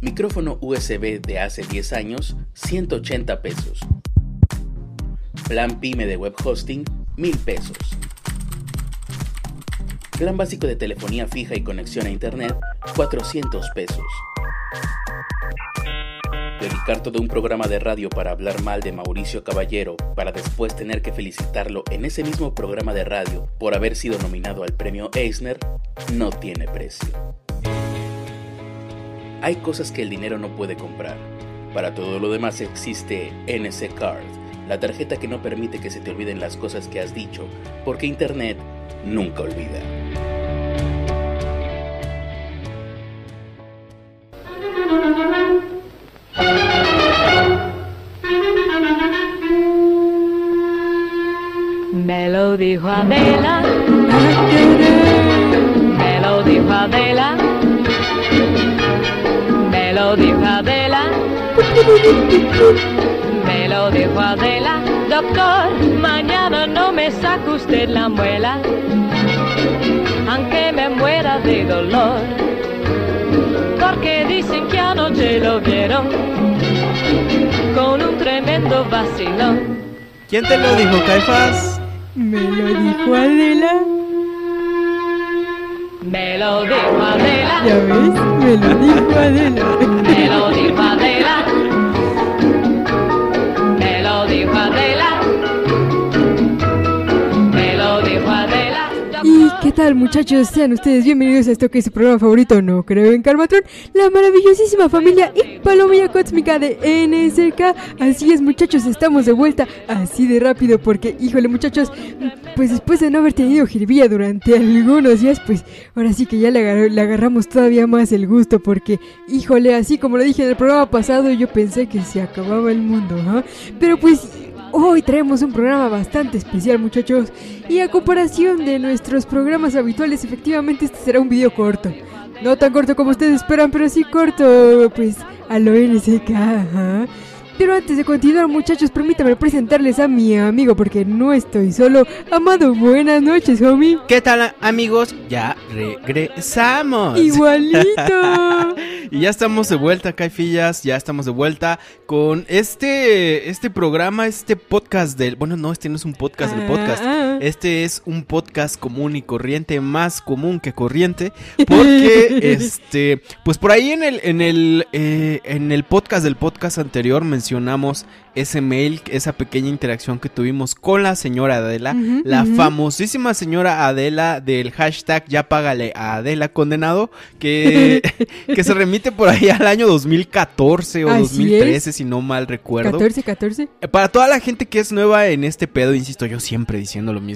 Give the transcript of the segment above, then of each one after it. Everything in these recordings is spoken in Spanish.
Micrófono USB de hace 10 años, 180 pesos. Plan PyME de web hosting, 1000 pesos. Plan básico de telefonía fija y conexión a internet, 400 pesos. Dedicar todo un programa de radio para hablar mal de Mauricio Caballero, para después tener que felicitarlo en ese mismo programa de radio por haber sido nominado al premio Eisner, no tiene precio. Hay cosas que el dinero no puede comprar. Para todo lo demás existe NC Card, la tarjeta que no permite que se te olviden las cosas que has dicho, porque Internet nunca olvida. Me lo dijo Me lo dijo Adela, doctor, mañana no me saca usted la muela, aunque me muera de dolor, porque dicen que anoche lo vieron con un tremendo vacilón. ¿Quién te lo dijo, Caifás? Me lo dijo Adela. Me lo dijo Adela. ¿Ya ves? Me lo dijo Adela. Me lo dijo Adela. ¿Qué tal muchachos? Sean ustedes bienvenidos a esto que es su programa favorito, no creo en Carmatón, la maravillosísima familia y palomilla cósmica de NSK. Así es muchachos, estamos de vuelta así de rápido porque, híjole muchachos, pues después de no haber tenido jiribilla durante algunos días, pues ahora sí que ya le, agarramos todavía más el gusto porque, híjole, así como lo dije en el programa pasado, yo pensé que se acababa el mundo, ¿no? ¿ah? Pero pues Hoy traemos un programa bastante especial muchachos y a comparación de nuestros programas habituales efectivamente este será un video corto. No tan corto como ustedes esperan, pero sí corto, pues a lo NSK. Pero antes de continuar, muchachos, permítame presentarles a mi amigo porque no estoy solo. Amado, buenas noches, homie. ¿Qué tal, amigos? Ya regresamos. Igualito. y ya estamos de vuelta, Caifillas. Ya estamos de vuelta con este este programa, este podcast del, bueno, no, este no es un podcast, del ah, podcast. Ah, este es un podcast común y corriente, más común que corriente, porque este, pues por ahí en el en el eh, en el podcast del podcast anterior mencionamos ese mail, esa pequeña interacción que tuvimos con la señora Adela, la famosísima señora Adela del hashtag ya págale a Adela condenado, que, se remite por ahí al año 2014 o 2013, si no mal recuerdo. 14, 14. Eh, para toda la gente que es nueva en este pedo, insisto, yo siempre diciendo lo mismo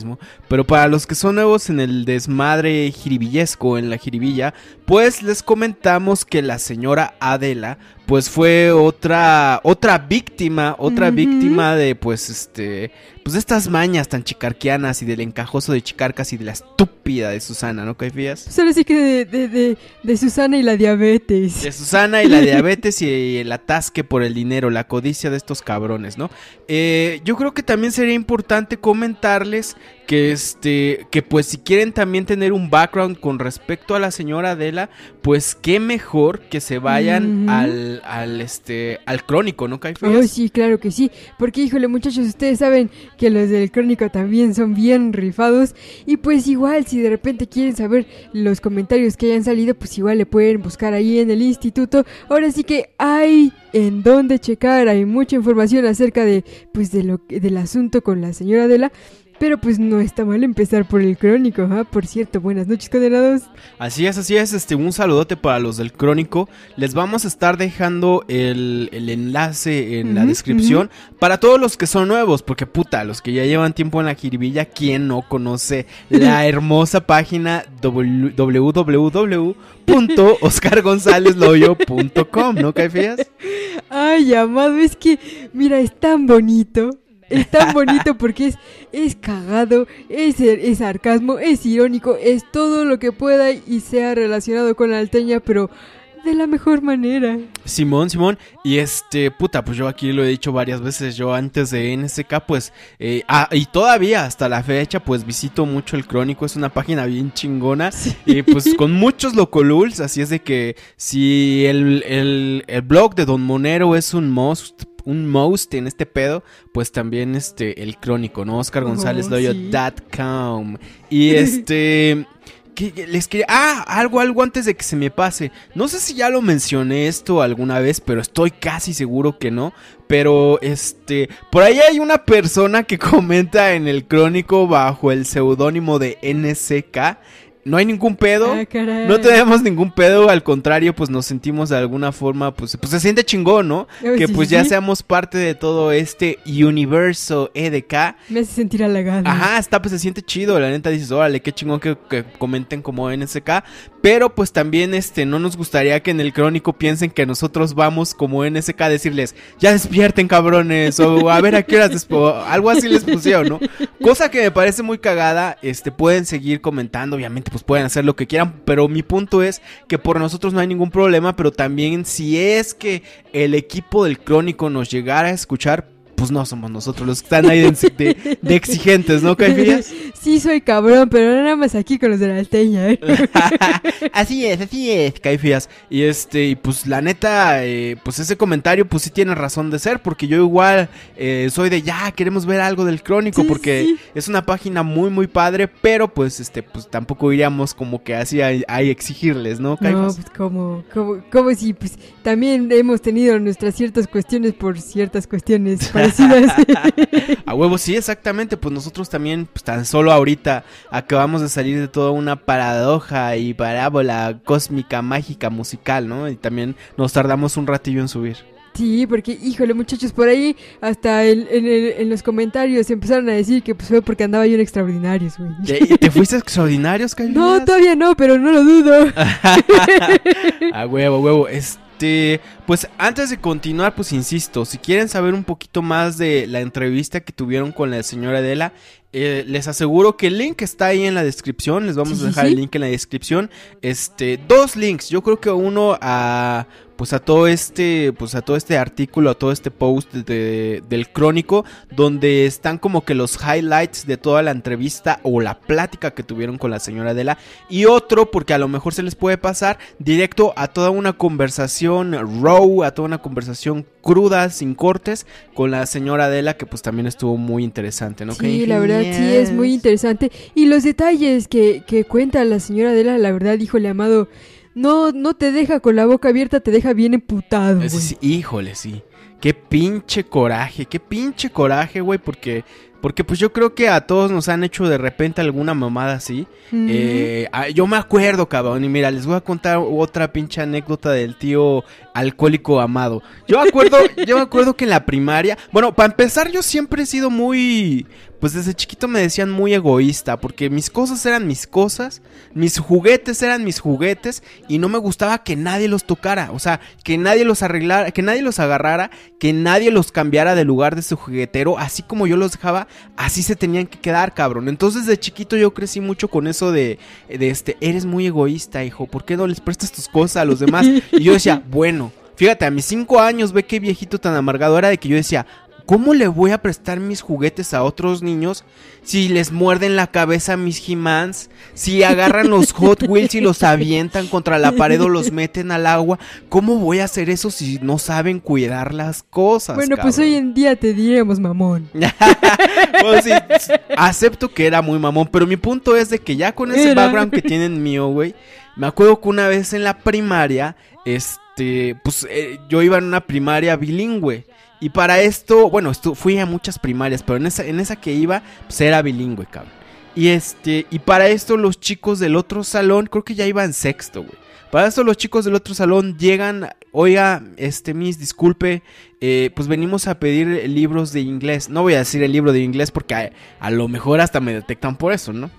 pero para los que son nuevos en el desmadre jiribillesco, en la jiribilla, pues les comentamos que la señora Adela pues fue otra otra víctima, otra víctima de pues este, pues de estas mañas tan chicarquianas y del encajoso de Chicarcas y de la estúpida de Susana, ¿no, Caifías? Pues ahora que de, de, Susana y la diabetes. De Susana y la diabetes y el atasque por el dinero, la codicia de estos cabrones, ¿no? Eh, yo creo que también sería importante comentarles que este que pues si quieren también tener un background con respecto a la señora Adela, pues qué mejor que se vayan al, al este al crónico, ¿no, Caifás? Oh, sí, claro que sí, porque híjole, muchachos, ustedes saben que los del crónico también son bien rifados y pues igual si de repente quieren saber los comentarios que hayan salido, pues igual le pueden buscar ahí en el instituto. Ahora sí que hay en dónde checar, hay mucha información acerca de pues de lo del asunto con la señora Adela pero pues no está mal empezar por el crónico, ¿ah? Por cierto, buenas noches, condenados. Así es, así es, este, un saludote para los del crónico. Les vamos a estar dejando el, enlace en la descripción para todos los que son nuevos, porque puta, los que ya llevan tiempo en la jiribilla, ¿quién no conoce la hermosa página www.oscargonzalezloyo.com, ¿no, Caifías? Ay, amado, es que, mira, es tan bonito es tan bonito porque es, es cagado, es, sarcasmo, es irónico, es todo lo que pueda y sea relacionado con la alteña, pero de la mejor manera. Simón, Simón, y este, puta, pues yo aquí lo he dicho varias veces, yo antes de NSK, pues, eh, ah, y todavía hasta la fecha, pues visito mucho el crónico, es una página bien chingona, y pues con muchos locoluls, así es de que si el, el blog de Don Monero es un must un mouse en este pedo, pues también este, el crónico, ¿no? Oscar oh, González Y este... les quería. Ah, algo, algo antes de que se me pase. No sé si ya lo mencioné esto alguna vez, pero estoy casi seguro que no. Pero este. Por ahí hay una persona que comenta en el crónico bajo el seudónimo de NCK no hay ningún pedo. no tenemos ningún pedo, al contrario, pues nos sentimos de alguna forma, pues, pues se siente chingón, ¿no? que pues ya seamos parte de todo este universo EDK. Me hace sentir halagado. Ajá, está, pues se siente chido, la neta dices, órale, qué chingón que, que comenten como NSK, pero pues también este, no nos gustaría que en el crónico piensen que nosotros vamos como NSK a decirles, ya despierten cabrones, o a ver a qué horas algo así les pusieron, ¿no? Cosa que me parece muy cagada, este, pueden seguir comentando, obviamente pues pueden hacer lo que quieran, pero mi punto es que por nosotros no hay ningún problema, pero también si es que el equipo del crónico nos llegara a escuchar, pues no somos nosotros los que están ahí de, exigentes, ¿no, Caifías? Sí, soy cabrón, pero nada más aquí con los de la alteña. ¿eh? así es, así es, Caifías. Y este, y pues la neta, eh, pues ese comentario, pues sí tiene razón de ser, porque yo igual eh, soy de ya, queremos ver algo del crónico, porque es una página muy, muy padre, pero pues este, pues tampoco iríamos como que así a exigirles, ¿no, Caifías. No, como, pues, como, como si, pues también hemos tenido nuestras ciertas cuestiones por ciertas cuestiones. A huevo, sí, exactamente. Pues nosotros también, pues tan solo ahorita, acabamos de salir de toda una paradoja y parábola cósmica, mágica, musical, ¿no? Y también nos tardamos un ratillo en subir. Sí, porque, híjole, muchachos, por ahí hasta en, los comentarios empezaron a decir que pues, fue porque andaba yo en extraordinarios, güey. ¿Te, fuiste extraordinarios, Cayo? No, todavía no, pero no lo dudo. a huevo, huevo. Es, este, pues antes de continuar, pues insisto, si quieren saber un poquito más de la entrevista que tuvieron con la señora Adela, eh, les aseguro que el link está ahí en la descripción. Les vamos a dejar el link en la descripción. Este, dos links. Yo creo que uno a pues a todo este, pues a todo este artículo, a todo este post de, del crónico, donde están como que los highlights de toda la entrevista o la plática que tuvieron con la señora Adela y otro porque a lo mejor se les puede pasar directo a toda una conversación raw, a toda una conversación cruda, sin cortes, con la señora Adela que pues también estuvo muy interesante, ¿no? Sí, la verdad sí es muy interesante y los detalles que, que cuenta la señora Adela, la verdad, le amado. No, no te deja con la boca abierta, te deja bien emputado. Güey. Es, híjole, sí. Qué pinche coraje, qué pinche coraje, güey, porque porque pues yo creo que a todos nos han hecho de repente alguna mamada así. Eh, ah, yo me acuerdo, cabrón. Y mira, les voy a contar otra pinche anécdota del tío alcohólico amado. Yo acuerdo, yo me acuerdo que en la primaria. Bueno, para empezar, yo siempre he sido muy. Pues desde chiquito me decían muy egoísta. Porque mis cosas eran mis cosas. Mis juguetes eran mis juguetes. Y no me gustaba que nadie los tocara. O sea, que nadie los arreglara. Que nadie los agarrara. Que nadie los cambiara de lugar de su juguetero. Así como yo los dejaba así se tenían que quedar, cabrón. Entonces de chiquito yo crecí mucho con eso de, de este, eres muy egoísta, hijo, ¿por qué no les prestas tus cosas a los demás? Y yo decía, bueno. Fíjate, a mis cinco años, ve qué viejito tan amargado era de que yo decía, ¿Cómo le voy a prestar mis juguetes a otros niños si les muerden la cabeza a mis He-Mans? Si agarran los Hot Wheels y los avientan contra la pared o los meten al agua. ¿Cómo voy a hacer eso si no saben cuidar las cosas? Bueno, pues hoy en día te diremos mamón. Pues acepto que era muy mamón, pero mi punto es de que ya con ese background que tienen mío, güey, me acuerdo que una vez en la primaria, este, pues eh, yo iba en una primaria bilingüe. Y para esto, bueno, esto, fui a muchas primarias, pero en esa, que iba, pues era bilingüe, cabrón. Y este, y para esto los chicos del otro salón, creo que ya iban sexto, güey. Para esto los chicos del otro salón llegan, oiga, este, mis, disculpe, eh, pues venimos a pedir libros de inglés. No voy a decir el libro de inglés porque a, lo mejor hasta me detectan por eso, ¿no?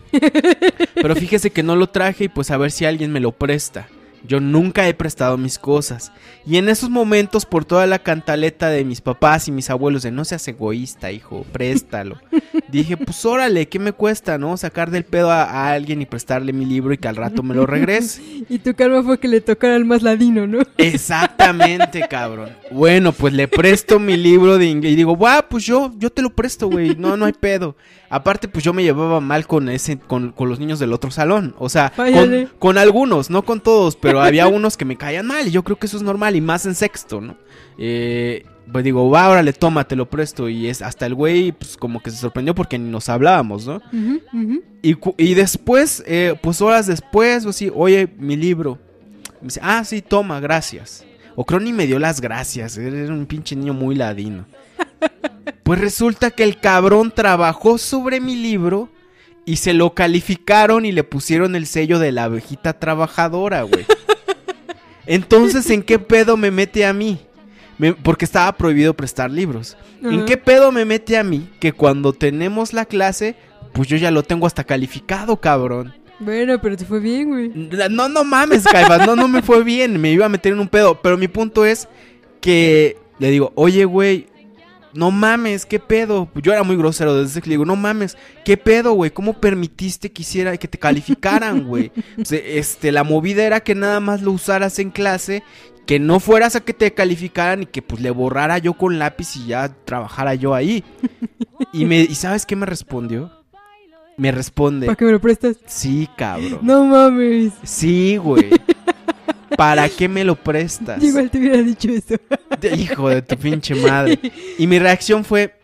Pero fíjese que no lo traje y pues a ver si alguien me lo presta. Yo nunca he prestado mis cosas. Y en esos momentos, por toda la cantaleta de mis papás y mis abuelos de no seas egoísta, hijo, préstalo. Dije, pues órale, ¿qué me cuesta, no? Sacar del pedo a, alguien y prestarle mi libro y que al rato me lo regrese. y tu karma fue que le tocara al más ladino, ¿no? Exactamente, cabrón. Bueno, pues le presto mi libro de y digo, guau, pues yo, yo te lo presto, güey, no, no hay pedo. Aparte, pues yo me llevaba mal con ese, con, los niños del otro salón. O sea, con, algunos, no con todos, pero había unos que me caían mal. Y yo creo que eso es normal, y más en sexto, ¿no? Eh, pues digo, va, órale, toma, te lo presto. Y es hasta el güey, pues como que se sorprendió porque ni nos hablábamos, ¿no? Y, después, eh, pues horas después, así, oye, mi libro. Me dice, ah, sí, toma, gracias. O creo me dio las gracias. Era un pinche niño muy ladino. Pues resulta que el cabrón trabajó sobre mi libro y se lo calificaron y le pusieron el sello de la abejita trabajadora, güey. Entonces, ¿en qué pedo me mete a mí? porque estaba prohibido prestar libros. ¿En qué pedo me mete a mí que cuando tenemos la clase, pues yo ya lo tengo hasta calificado, cabrón? Bueno, pero te fue bien, güey. No, no mames, Caifas. no, no me fue bien, me iba a meter en un pedo. Pero mi punto es que le digo, oye, güey, no mames, qué pedo. Yo era muy grosero desde que le digo, no mames, qué pedo, güey. ¿Cómo permitiste que que te calificaran, güey? Pues, este, la movida era que nada más lo usaras en clase, que no fueras a que te calificaran y que pues le borrara yo con lápiz y ya trabajara yo ahí. Y me, ¿y sabes qué me respondió? Me responde. ¿Para qué me lo prestas? Sí, cabrón. No mames. Sí, güey. ¿Para qué me lo prestas? Igual te hubiera dicho eso. Hijo de tu pinche madre. Y mi reacción fue,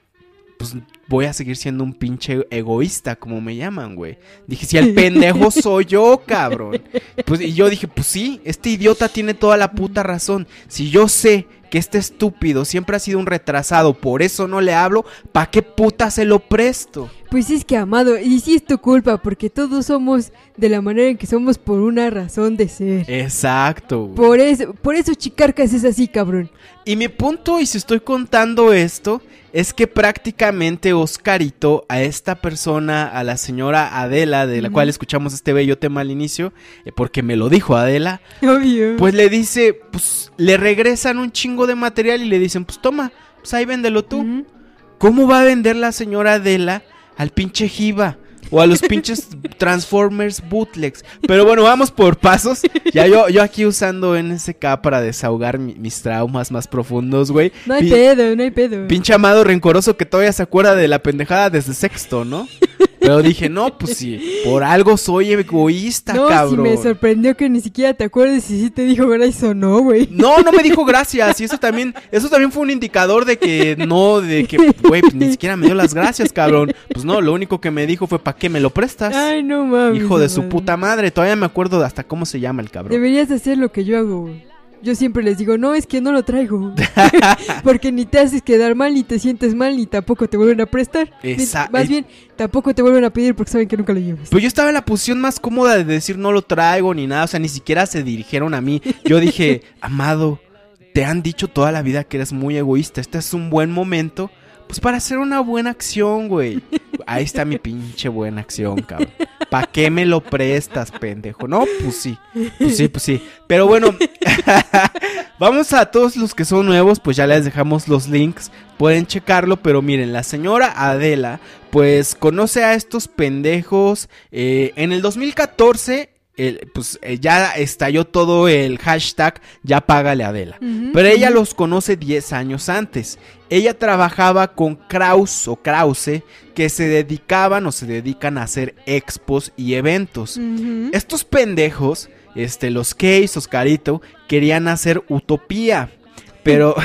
pues voy a seguir siendo un pinche egoísta, como me llaman, güey. Dije, si el pendejo soy yo, cabrón. Pues, y yo dije, pues sí, este idiota tiene toda la puta razón. Si yo sé que este estúpido siempre ha sido un retrasado, por eso no le hablo, ¿Para qué puta se lo presto? Pues es que, amado, y sí es tu culpa, porque todos somos de la manera en que somos por una razón de ser. Exacto. Por eso, por eso Chicarcas es así, cabrón. Y mi punto, y si estoy contando esto, es que prácticamente Oscarito a esta persona, a la señora Adela, de la cual escuchamos este bello tema al inicio, eh, porque me lo dijo Adela, Obvio. pues le dice, pues le regresan un chingo de material y le dicen, pues toma, pues ahí véndelo tú. ¿Cómo va a vender la señora Adela? al pinche Jiva o a los pinches Transformers bootlegs. Pero bueno, vamos por pasos. Ya yo, yo aquí usando NSK para desahogar mis traumas más profundos, güey. No hay pedo, no hay pedo. Pinche amado rencoroso que todavía se acuerda de la pendejada desde sexto, ¿no? Pero dije, no, pues sí, por algo soy egoísta, no, cabrón. me sorprendió que ni siquiera te acuerdes si sí te dijo gracias o no, güey. No, no me dijo gracias. Y eso también, eso también fue un indicador de que no, de que, güey, pues ni siquiera me dio las gracias, cabrón. Pues no, lo único que me dijo fue, ¿para qué me lo prestas? Ay, no mames. Hijo de su puta madre. Todavía me acuerdo de hasta cómo se llama el cabrón. Deberías hacer lo que yo hago, güey yo siempre les digo, no, es que no lo traigo. Porque ni te haces quedar mal, ni te sientes mal, ni tampoco te vuelven a prestar. Exacto. Más eh, bien, tampoco te vuelven a pedir porque saben que nunca lo llevas. Pero yo estaba en la posición más cómoda de decir no lo traigo ni nada. O sea, ni siquiera se dirigieron a mí. Yo dije, amado, te han dicho toda la vida que eres muy egoísta. Este es un buen momento pues para hacer una buena acción, güey. Ahí está mi pinche buena acción, cabrón. ¿Para qué me lo prestas, pendejo? No, pues sí. Pues sí, pues sí. Pero bueno, vamos a todos los que son nuevos, pues ya les dejamos los links. Pueden checarlo, pero miren, la señora Adela, pues conoce a estos pendejos eh, en el 2014 pues eh, ya estalló todo el hashtag ya págale Adela. Pero ella los conoce 10 años antes. Ella trabajaba con Kraus o Krause que se dedicaban o se dedican a hacer expos y eventos. Estos pendejos, este, los Case, Oscarito, querían hacer utopía. Pero,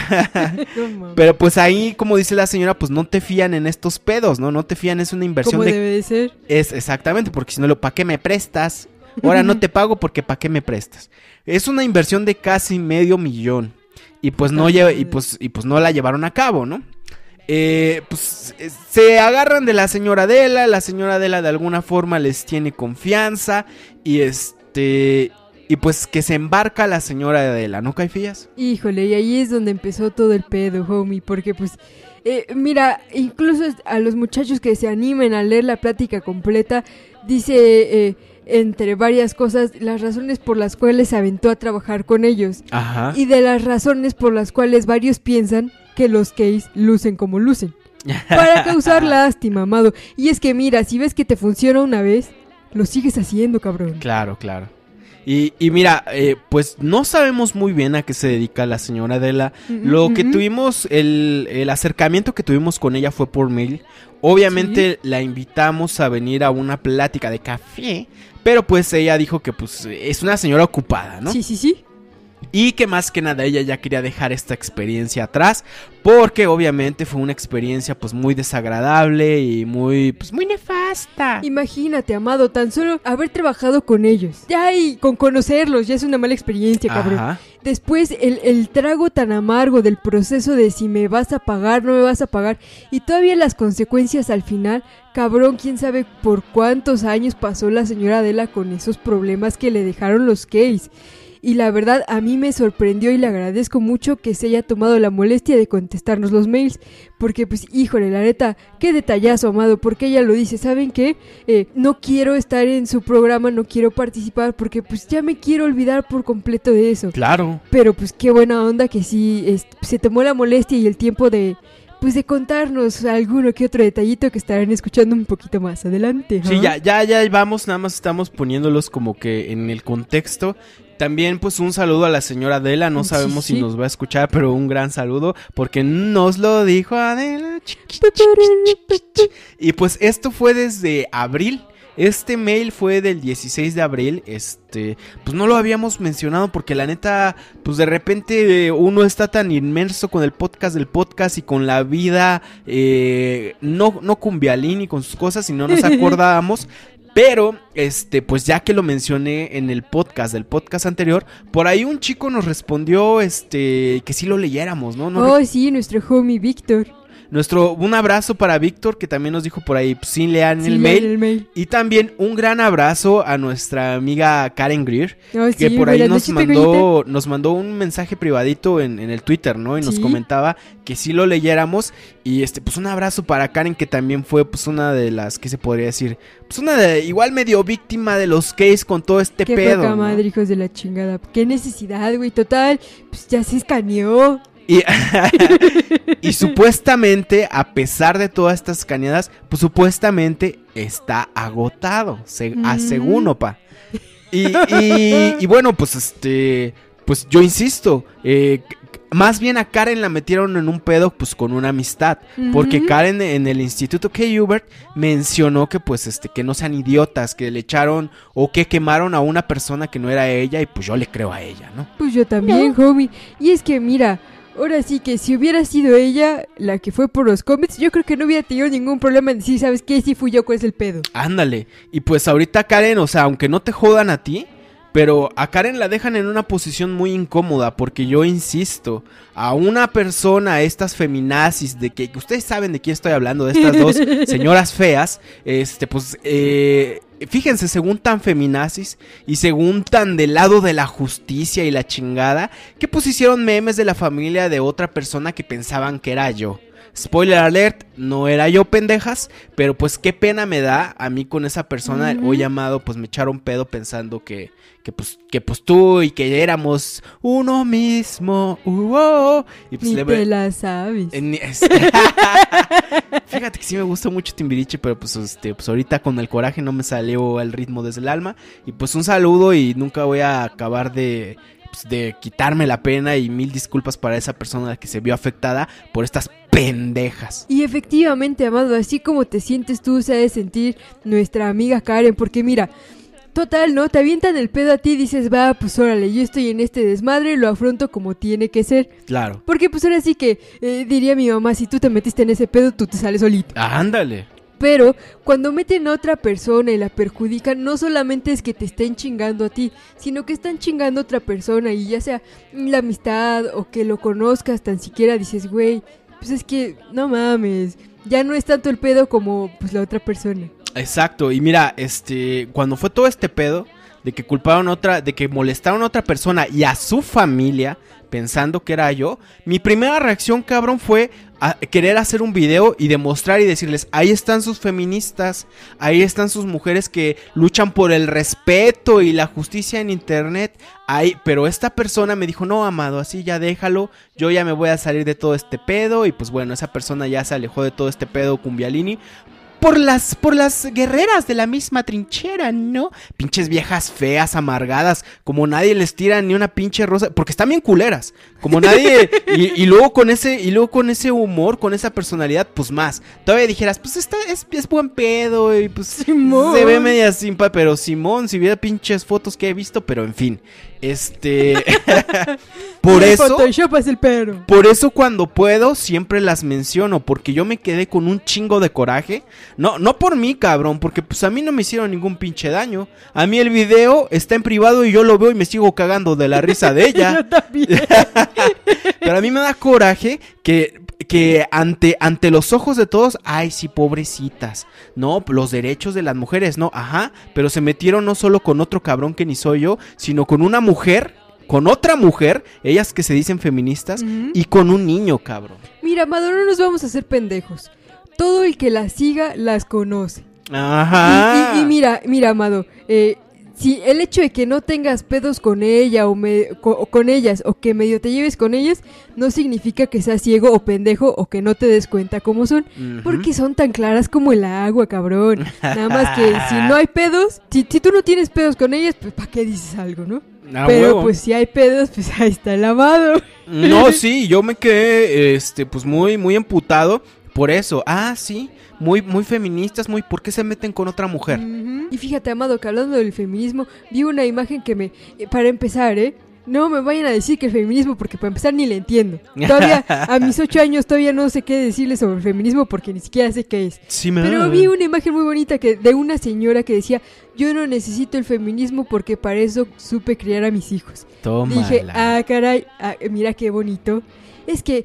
pero pues ahí, como dice la señora, pues no te fían en estos pedos, ¿no? No te fían, es una inversión. ¿Cómo debe de ser? Es exactamente, porque si no, lo, ¿para qué me prestas? Ahora no te pago porque ¿para qué me prestas? Es una inversión de casi medio millón. Y pues no, y pues, y pues no la llevaron a cabo, ¿no? Eh, pues eh, se agarran de la señora Adela, la señora Adela de alguna forma les tiene confianza y este y pues que se embarca la señora Adela, ¿no, Caifías? Híjole, y ahí es donde empezó todo el pedo, homie, porque pues eh, mira, incluso a los muchachos que se animen a leer la plática completa, dice entre varias cosas, las razones por las cuales se aventó a trabajar con ellos. Ajá. Y de las razones por las cuales varios piensan que los gays lucen como lucen. Para causar lástima, amado. Y es que mira, si ves que te funciona una vez, lo sigues haciendo, cabrón. Claro, claro. Y, mira, eh, pues no sabemos muy bien a qué se dedica la señora Adela. Lo que tuvimos, el, acercamiento que tuvimos con ella fue por mail. Obviamente la invitamos a venir a una plática de café pero pues ella dijo que pues es una señora ocupada, ¿no? Sí, sí, sí. Y que más que nada ella ya quería dejar esta experiencia atrás. Porque obviamente fue una experiencia pues muy desagradable y muy pues muy nefasta. Imagínate, amado, tan solo haber trabajado con ellos. Ya y con conocerlos, ya es una mala experiencia, cabrón. Después el, trago tan amargo del proceso de si me vas a pagar, no me vas a pagar. Y todavía las consecuencias al final. Cabrón, quién sabe por cuántos años pasó la señora Adela con esos problemas que le dejaron los case y la verdad a mí me sorprendió y le agradezco mucho que se haya tomado la molestia de contestarnos los mails, porque pues híjole, la neta, qué detallazo, amado, porque ella lo dice, ¿saben qué? Eh, no quiero estar en su programa, no quiero participar, porque pues ya me quiero olvidar por completo de eso. Claro. Pero pues qué buena onda que sí se tomó la molestia y el tiempo de, pues de contarnos alguno que otro detallito que estarán escuchando un poquito más adelante. Sí, ya, ya, ya vamos, nada más estamos poniéndolos como que en el contexto también pues un saludo a la señora Adela, no sabemos si nos va a escuchar, pero un gran saludo porque nos lo dijo Adela. Y pues esto fue desde abril. Este mail fue del 16 de abril, este, pues no lo habíamos mencionado porque la neta, pues de repente eh, uno está tan inmerso con el podcast del podcast y con la vida, eh, no, no cumbialín y con sus cosas y no nos acordábamos, pero, este, pues ya que lo mencioné en el podcast, del podcast anterior, por ahí un chico nos respondió, este, que sí lo leyéramos, ¿no? no oh, sí, nuestro homie Víctor. Nuestro, un abrazo para Víctor, que también nos dijo por ahí, sin pues, lean, sí, el, mail. mail. Y también un gran abrazo a nuestra amiga Karen Greer, que por ahí nos mandó, nos mandó un mensaje privadito en, en el Twitter, ¿no? Y nos comentaba que sí lo leyéramos. Y este, pues un abrazo para Karen, que también fue pues una de las, que se podría decir? Pues una de, igual medio víctima de los cases con todo este Qué pedo. Poca de la chingada. Qué necesidad, güey. Total, pues ya se escaneó. Y, supuestamente, a pesar de todas estas cañadas, pues supuestamente está agotado, se, mm. según Opa. Y, bueno, pues este, pues yo insisto, eh, más bien a Karen la metieron en un pedo pues con una amistad, porque Karen en el instituto K. Hubert mencionó que pues este que no sean idiotas, que le echaron o que quemaron a una persona que no era ella y pues yo le creo a ella, ¿no? Pues yo también, Joby. Y es que mira, Ahora sí que si hubiera sido ella la que fue por los cómics, yo creo que no hubiera tenido ningún problema en decir, ¿sabes qué? Si fui yo, ¿cuál es el pedo? Ándale. Y pues ahorita, Karen, o sea, aunque no te jodan a ti, pero a Karen la dejan en una posición muy incómoda porque yo insisto, a una persona, estas feminazis, de que ustedes saben de quién estoy hablando, de estas dos señoras feas, este, pues, eh, fíjense, según tan feminazis y según tan del lado de la justicia y la chingada, que pues hicieron memes de la familia de otra persona que pensaban que era yo. Spoiler alert, no era yo pendejas, pero pues qué pena me da a mí con esa persona, hoy llamado, pues me echaron pedo pensando que, que, pues, que pues tú y que éramos uno mismo. Uh, oh, oh. Pues la sabes. Fíjate que sí me gusta mucho Timbiriche, pero pues, este, pues ahorita con el coraje no me salió el ritmo desde el alma. Y pues un saludo y nunca voy a acabar de pues, de quitarme la pena y mil disculpas para esa persona que se vio afectada por estas pendejas. Y efectivamente, amado, así como te sientes tú, se de sentir nuestra amiga Karen, porque mira, Total, ¿no? Te avientan el pedo a ti y dices, va, pues órale, yo estoy en este desmadre, lo afronto como tiene que ser. Claro. Porque pues ahora sí que, eh, diría mi mamá, si tú te metiste en ese pedo, tú te sales solito. ándale. Pero cuando meten a otra persona y la perjudican, no solamente es que te estén chingando a ti, sino que están chingando a otra persona y ya sea la amistad o que lo conozcas, tan siquiera dices, güey, pues es que no mames, ya no es tanto el pedo como pues la otra persona. Exacto, y mira, este, cuando fue todo este pedo de que culparon a otra, de que molestaron a otra persona y a su familia, pensando que era yo, mi primera reacción, cabrón, fue querer hacer un video y demostrar y decirles, ahí están sus feministas, ahí están sus mujeres que luchan por el respeto y la justicia en internet. Ahí, pero esta persona me dijo, no, amado, así ya déjalo, yo ya me voy a salir de todo este pedo. Y pues bueno, esa persona ya se alejó de todo este pedo cumbialini por las, por las guerreras de la misma trinchera, ¿no? Pinches viejas feas, amargadas, como nadie les tira ni una pinche rosa, porque están bien culeras, como nadie, y, luego con ese, y luego con ese humor, con esa personalidad, pues más. Todavía dijeras, pues esta es, buen pedo, y pues Simón. se ve media simpa, pero Simón, si hubiera pinches fotos que he visto, pero en fin. Este. por eso. Por eso cuando puedo siempre las menciono. Porque yo me quedé con un chingo de coraje no, no por mí, cabrón, porque pues a mí no me hicieron ningún pinche daño. A mí el video está en privado y yo lo veo y me sigo cagando de la risa de ella. Pero a mí me da coraje que que ante, ante los ojos de todos, ay, sí, pobrecitas, ¿no? Los derechos de las mujeres, ¿no? Ajá, pero se metieron no solo con otro cabrón que ni soy yo, sino con una mujer, con otra mujer, ellas que se dicen feministas, y con un niño, cabrón. Mira, Maduro, no nos vamos a hacer pendejos todo el que las siga las conoce. Ajá. Y, mira, mira, amado, eh, si el hecho de que no tengas pedos con ella o, con ellas o que medio te lleves con ellas no significa que seas ciego o pendejo o que no te des cuenta cómo son, porque son tan claras como el agua, cabrón. Nada más que si no hay pedos, si, tú no tienes pedos con ellas, pues ¿para qué dices algo, no? Pero pues si hay pedos, pues ahí está el amado. No, sí, yo me quedé este pues muy muy emputado por eso, ah, sí, muy, muy feministas, muy, ¿por qué se meten con otra mujer? Y fíjate, Amado, que hablando del feminismo, vi una imagen que me, eh, para empezar, ¿eh? No me vayan a decir que el feminismo, porque para empezar ni le entiendo. Todavía, a mis ocho años, todavía no sé qué decirle sobre el feminismo porque ni siquiera sé qué es. Pero vi una imagen muy bonita que, de una señora que decía, yo no necesito el feminismo porque para eso supe criar a mis hijos. Toma. Dije, ah, caray, ah, mira qué bonito es que eh,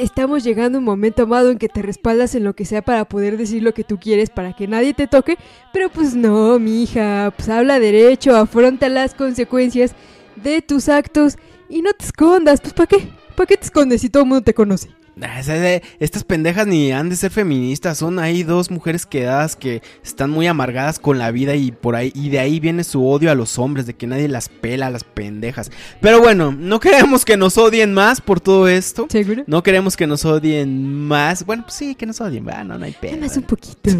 estamos llegando a un momento, amado, en que te respaldas en lo que sea para poder decir lo que tú quieres para que nadie te toque, pero pues no, mi hija, pues habla derecho, afronta las consecuencias de tus actos y no te escondas, pues ¿para qué? ¿Para qué te escondes si todo el mundo te conoce? Estas pendejas ni han de ser feministas, son ahí dos mujeres quedadas que están muy amargadas con la vida y por ahí y de ahí viene su odio a los hombres de que nadie las pela las pendejas. Pero bueno, no queremos que nos odien más por todo esto. No queremos que nos odien más. Bueno, pues sí, que nos odien, ah, no, no hay pena. Más un poquito.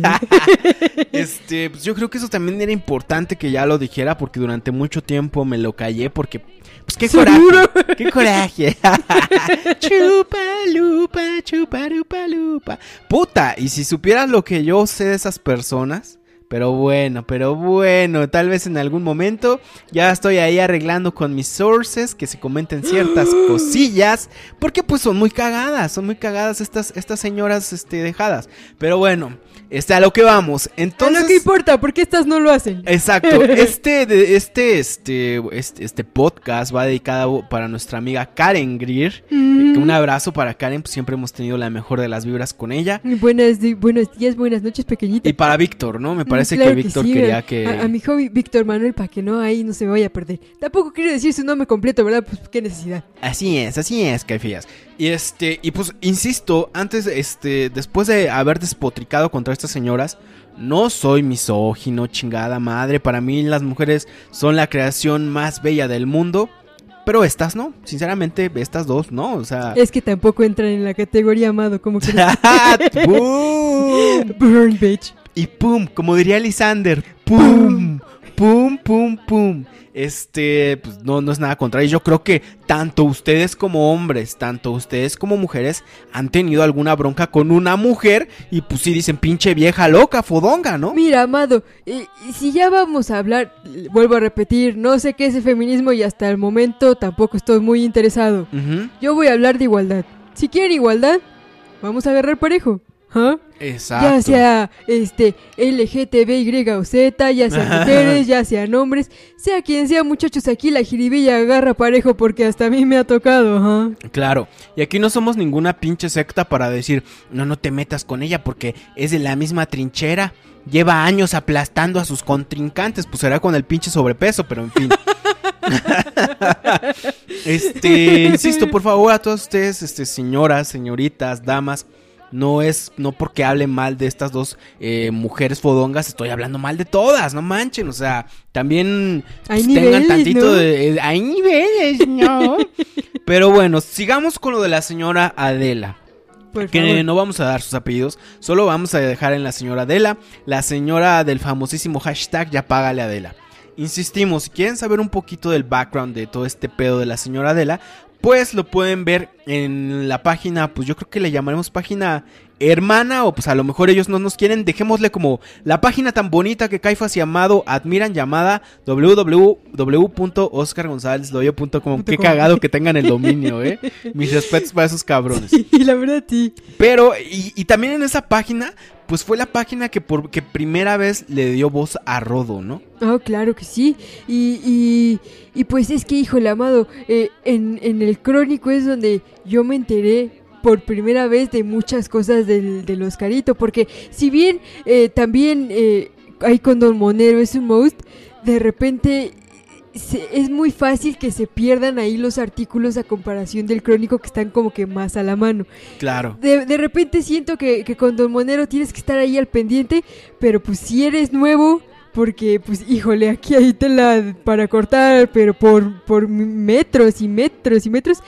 este, pues yo creo que eso también era importante que ya lo dijera porque durante mucho tiempo me lo callé porque pues, qué coraje. Qué coraje. chupa, lupa, chupa, lupa, lupa. Puta, y si supieras lo que yo sé de esas personas, pero bueno, pero bueno, tal vez en algún momento ya estoy ahí arreglando con mis sources que se comenten ciertas cosillas, porque pues son muy cagadas, son muy cagadas estas, estas señoras este, dejadas. Pero bueno, está a lo que vamos. Entonces, no que importa, porque estas no lo hacen. Exacto. Este, este, este, este, este, podcast va dedicado para nuestra amiga Karen Greer. Mm. Un abrazo para Karen, pues siempre hemos tenido la mejor de las vibras con ella. Buenas, buenos días, buenas noches, pequeñita. Y para Víctor, ¿no? Me parece parece que Víctor quería que. A, mi hobby Víctor Manuel, para que no ahí no se me vaya a perder. Tampoco quiero decir su nombre completo, ¿verdad? Pues qué necesidad. Así es, así es, Caifías. Y este, y pues, insisto, antes, este, después de haber despotricado contra estas señoras, no soy misógino, chingada madre. Para mí las mujeres son la creación más bella del mundo. Pero estas no, sinceramente, estas dos no, o sea... Es que tampoco entran en la categoría amado, como que... ¡Burn, bitch! Y pum, como diría Lisander, pum, pum, pum, pum. Este, pues no, no es nada contrario. Yo creo que tanto ustedes como hombres, tanto ustedes como mujeres han tenido alguna bronca con una mujer y pues sí dicen pinche vieja loca, fodonga, ¿no? Mira, amado, si ya vamos a hablar, vuelvo a repetir, no sé qué es el feminismo y hasta el momento tampoco estoy muy interesado. Yo voy a hablar de igualdad. Si quieren igualdad, vamos a agarrar parejo. ¿Ah? Ya sea este LGTBY o Z, ya sea mujeres, ya sea hombres, sea quien sea, muchachos, aquí la jiribilla agarra parejo porque hasta a mí me ha tocado, ¿ah? Claro, y aquí no somos ninguna pinche secta para decir, no, no te metas con ella porque es de la misma trinchera, lleva años aplastando a sus contrincantes, pues será con el pinche sobrepeso, pero en fin. este, insisto, por favor, a todos ustedes, este, señoras, señoritas, damas, no es, no porque hable mal de estas dos eh, mujeres fodongas, estoy hablando mal de todas, no manchen. O sea, también pues, tengan tantito de. Eh, hay niveles, ¿no? Pero bueno, sigamos con lo de la señora Adela que no vamos a dar sus apellidos, solo vamos a dejar en la señora Adela, la señora del famosísimo hashtag ya págale Adela. Insistimos, si quieren saber un poquito del background de todo este pedo de la señora Adela, pues lo pueden ver en la página, pues yo creo que le llamaremos página hermana o pues a lo mejor ellos no nos quieren, dejémosle como la página tan bonita que Caifas y Amado admiran llamada www.oscargonzalezloyo.com. Qué cagado que tengan el dominio, eh. Mis respetos para esos cabrones. y la verdad ti Pero y también en esa página pues fue la página que por primera vez le dio voz a Rodo, ¿no? Oh, claro que sí. Y, y, y pues es que, hijo el amado, eh, en, en el crónico es donde yo me enteré por primera vez de muchas cosas del, del Oscarito, porque si bien eh, también eh, hay con Don Monero, es un most, de repente es muy fácil que se pierdan ahí los artículos a comparación del crónico que están como que más a la mano. Claro. De, repente siento que, que con Don Monero tienes que estar ahí al pendiente, pero pues si eres nuevo, porque pues híjole, aquí hay la para cortar, pero por, por metros y metros y metros,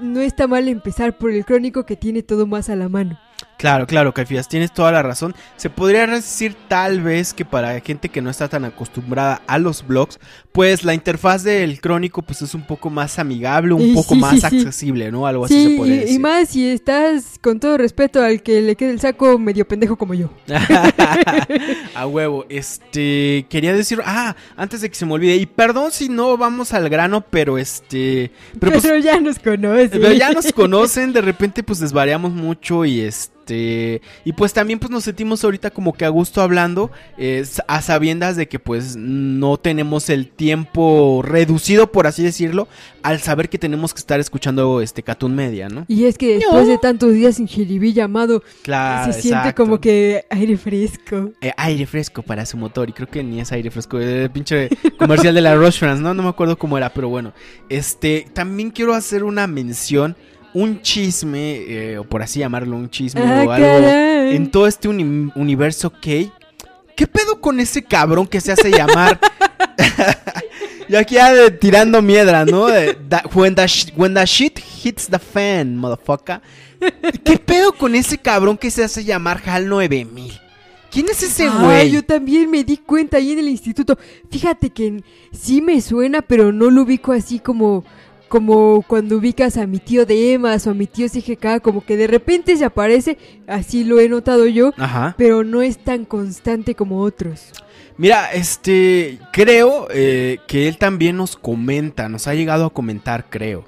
no está mal empezar por el crónico que tiene todo más a la mano. Claro, claro, Caifías, tienes toda la razón. Se podría decir tal vez que para gente que no está tan acostumbrada a los blogs, pues la interfaz del crónico pues es un poco más amigable, un eh, poco más accesible, ¿no? Algo así se y, más si estás con todo respeto al que le quede el saco medio pendejo como yo. a huevo, este, quería decir, ah, antes de que se me olvide, y perdón si no vamos al grano, pero este... Pero, pues, ya nos conocen. Pero ya nos conocen, de repente pues desvariamos mucho y este... Este, y pues también pues nos sentimos ahorita como que a gusto hablando, eh, a sabiendas de que pues no tenemos el tiempo reducido, por así decirlo, al saber que tenemos que estar escuchando este Catun Media, ¿no? Y es que después de tantos días sin jiribí llamado, se siente como que aire fresco. Eh, aire fresco para su motor, y creo que ni es aire fresco, el pinche comercial de la Rush France, ¿no? No me acuerdo cómo era, pero bueno. Este, también quiero hacer una mención un chisme, eh, o por así llamarlo, un chisme ah, o algo en todo este universo K. ¿Qué pedo con ese cabrón que se hace llamar? Yo aquí ya de, tirando miedra, ¿no? De, when, the shit hits the fan, motherfucker. ¿Qué pedo con ese cabrón que se hace llamar HAL 9000? ¿Quién es ese güey? yo también me di cuenta ahí en el instituto. Fíjate que sí me suena, pero no lo ubico así como como cuando ubicas a mi tío de EMAS o a mi tío CGK, como que de repente se aparece, así lo he notado yo, pero no es tan constante como otros. Mira, este, creo eh, que él también nos comenta, nos ha llegado a comentar, creo.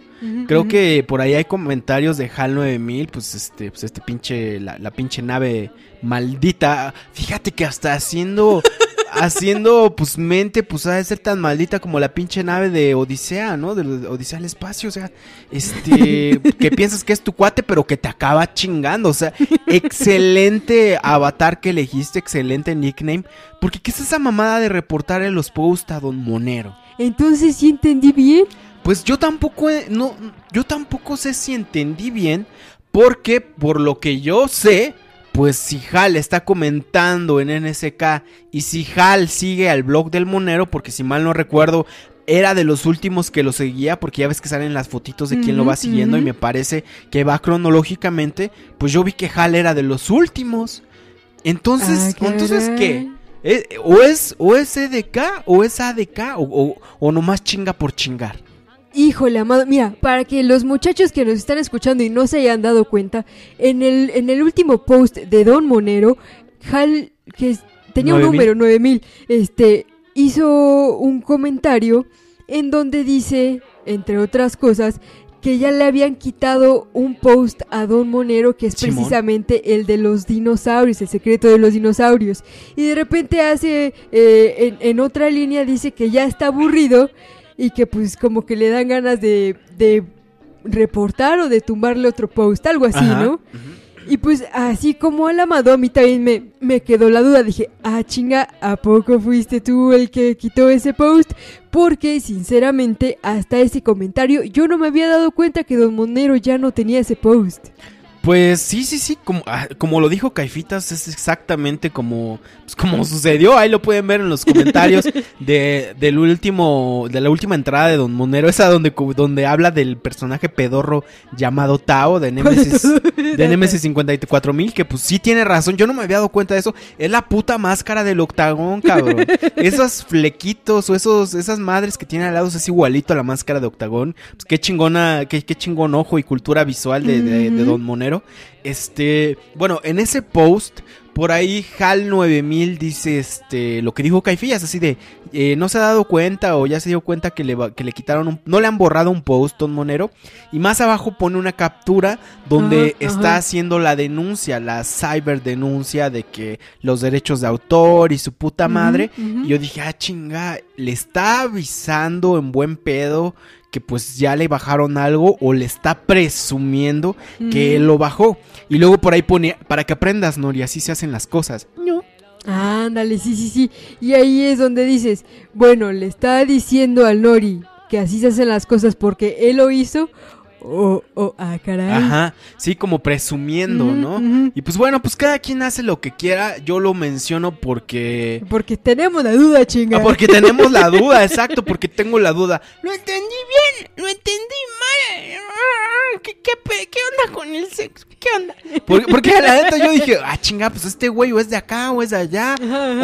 creo que por ahí hay comentarios de HAL 9000, pues este, pues este pinche, la, la pinche nave maldita. Fíjate que hasta haciendo haciendo, pues, mente, pues, a de ser tan maldita como la pinche nave de Odisea, ¿no? De Odisea al espacio, o sea, este, que piensas que es tu cuate, pero que te acaba chingando, o sea, excelente avatar que elegiste, excelente nickname, porque ¿qué es esa mamada de reportar en los posts a Don Monero? Entonces, ¿sí entendí bien? Pues yo tampoco, eh, no, yo tampoco sé si entendí bien, porque por lo que yo sé pues si Hal está comentando en NSK y si Hal sigue al blog del Monero, porque si mal no recuerdo, era de los últimos que lo seguía, porque ya ves que salen las fotitos de quien quién lo va siguiendo y me parece que va cronológicamente, pues yo vi que Hal era de los últimos. Entonces, ah, entonces ¿qué? Eh, o, es, o es EDK o es ADK o nomás chinga por chingar. Híjole, amado. Mira, para que los muchachos que nos están escuchando y no se hayan dado cuenta, en el, en el último post de Don Monero, Hal, que tenía un número, 9000, este, hizo un comentario en donde dice, entre otras cosas, que ya le habían quitado un post a Don Monero que es precisamente el de los dinosaurios, el secreto de los dinosaurios. Y de repente hace, eh, en, en, otra línea dice que ya está aburrido y que pues como que le dan ganas de, reportar o de tumbarle otro post, algo así, ¿no? Y pues así como la amado, a mí también me, me quedó la duda. Dije, ah, chinga, ¿a poco fuiste tú el que quitó ese post? Porque sinceramente, hasta ese comentario yo no me había dado cuenta que Don Monero ya no tenía ese post. Pues sí, sí, sí, como, ah, como lo dijo Caifitas, es exactamente como, pues, como sucedió. Ahí lo pueden ver en los comentarios de, del último, de la última entrada de Don Monero, esa donde, donde habla del personaje pedorro llamado Tao de Nemesis, de Nemesis 54000, que pues sí tiene razón, yo no me había dado cuenta de eso. Es la puta máscara del octagón, cabrón. Esos flequitos o esos, esas madres que tiene al lado es igualito a la máscara de octagón. Pues, qué chingona, qué, qué chingón ojo y cultura visual de Don Monero este, bueno, en ese post, por ahí Hal 9000 dice este, lo que dijo Caifillas, así de, eh, no se ha dado cuenta o ya se dio cuenta que le, que le quitaron, un, no le han borrado un post, Don Monero. Y más abajo pone una captura donde está haciendo la denuncia, la cyber denuncia de que los derechos de autor y su puta madre. Y yo dije, ah, chinga, le está avisando en buen pedo que pues ya le bajaron algo o le está presumiendo que él lo bajó. Y luego por ahí pone, para que aprendas, Nori, así se hacen las cosas. No. Ándale, sí, sí, sí. Y ahí es donde dices, bueno, le está diciendo al Nori que así se hacen las cosas porque él lo hizo oh, oh, ah, caray. Ajá, sí, como presumiendo, ¿no? Y pues bueno, pues cada quien hace lo que quiera. Yo lo menciono porque. Porque tenemos la duda, chinga. Ah, porque tenemos la duda, exacto, porque tengo la duda. Lo entendí bien, lo entendí mal. ¿Qué, onda con el sexo? ¿Qué onda? Porque, porque la neta yo dije, ah, chinga, pues este güey o es de acá o es de allá.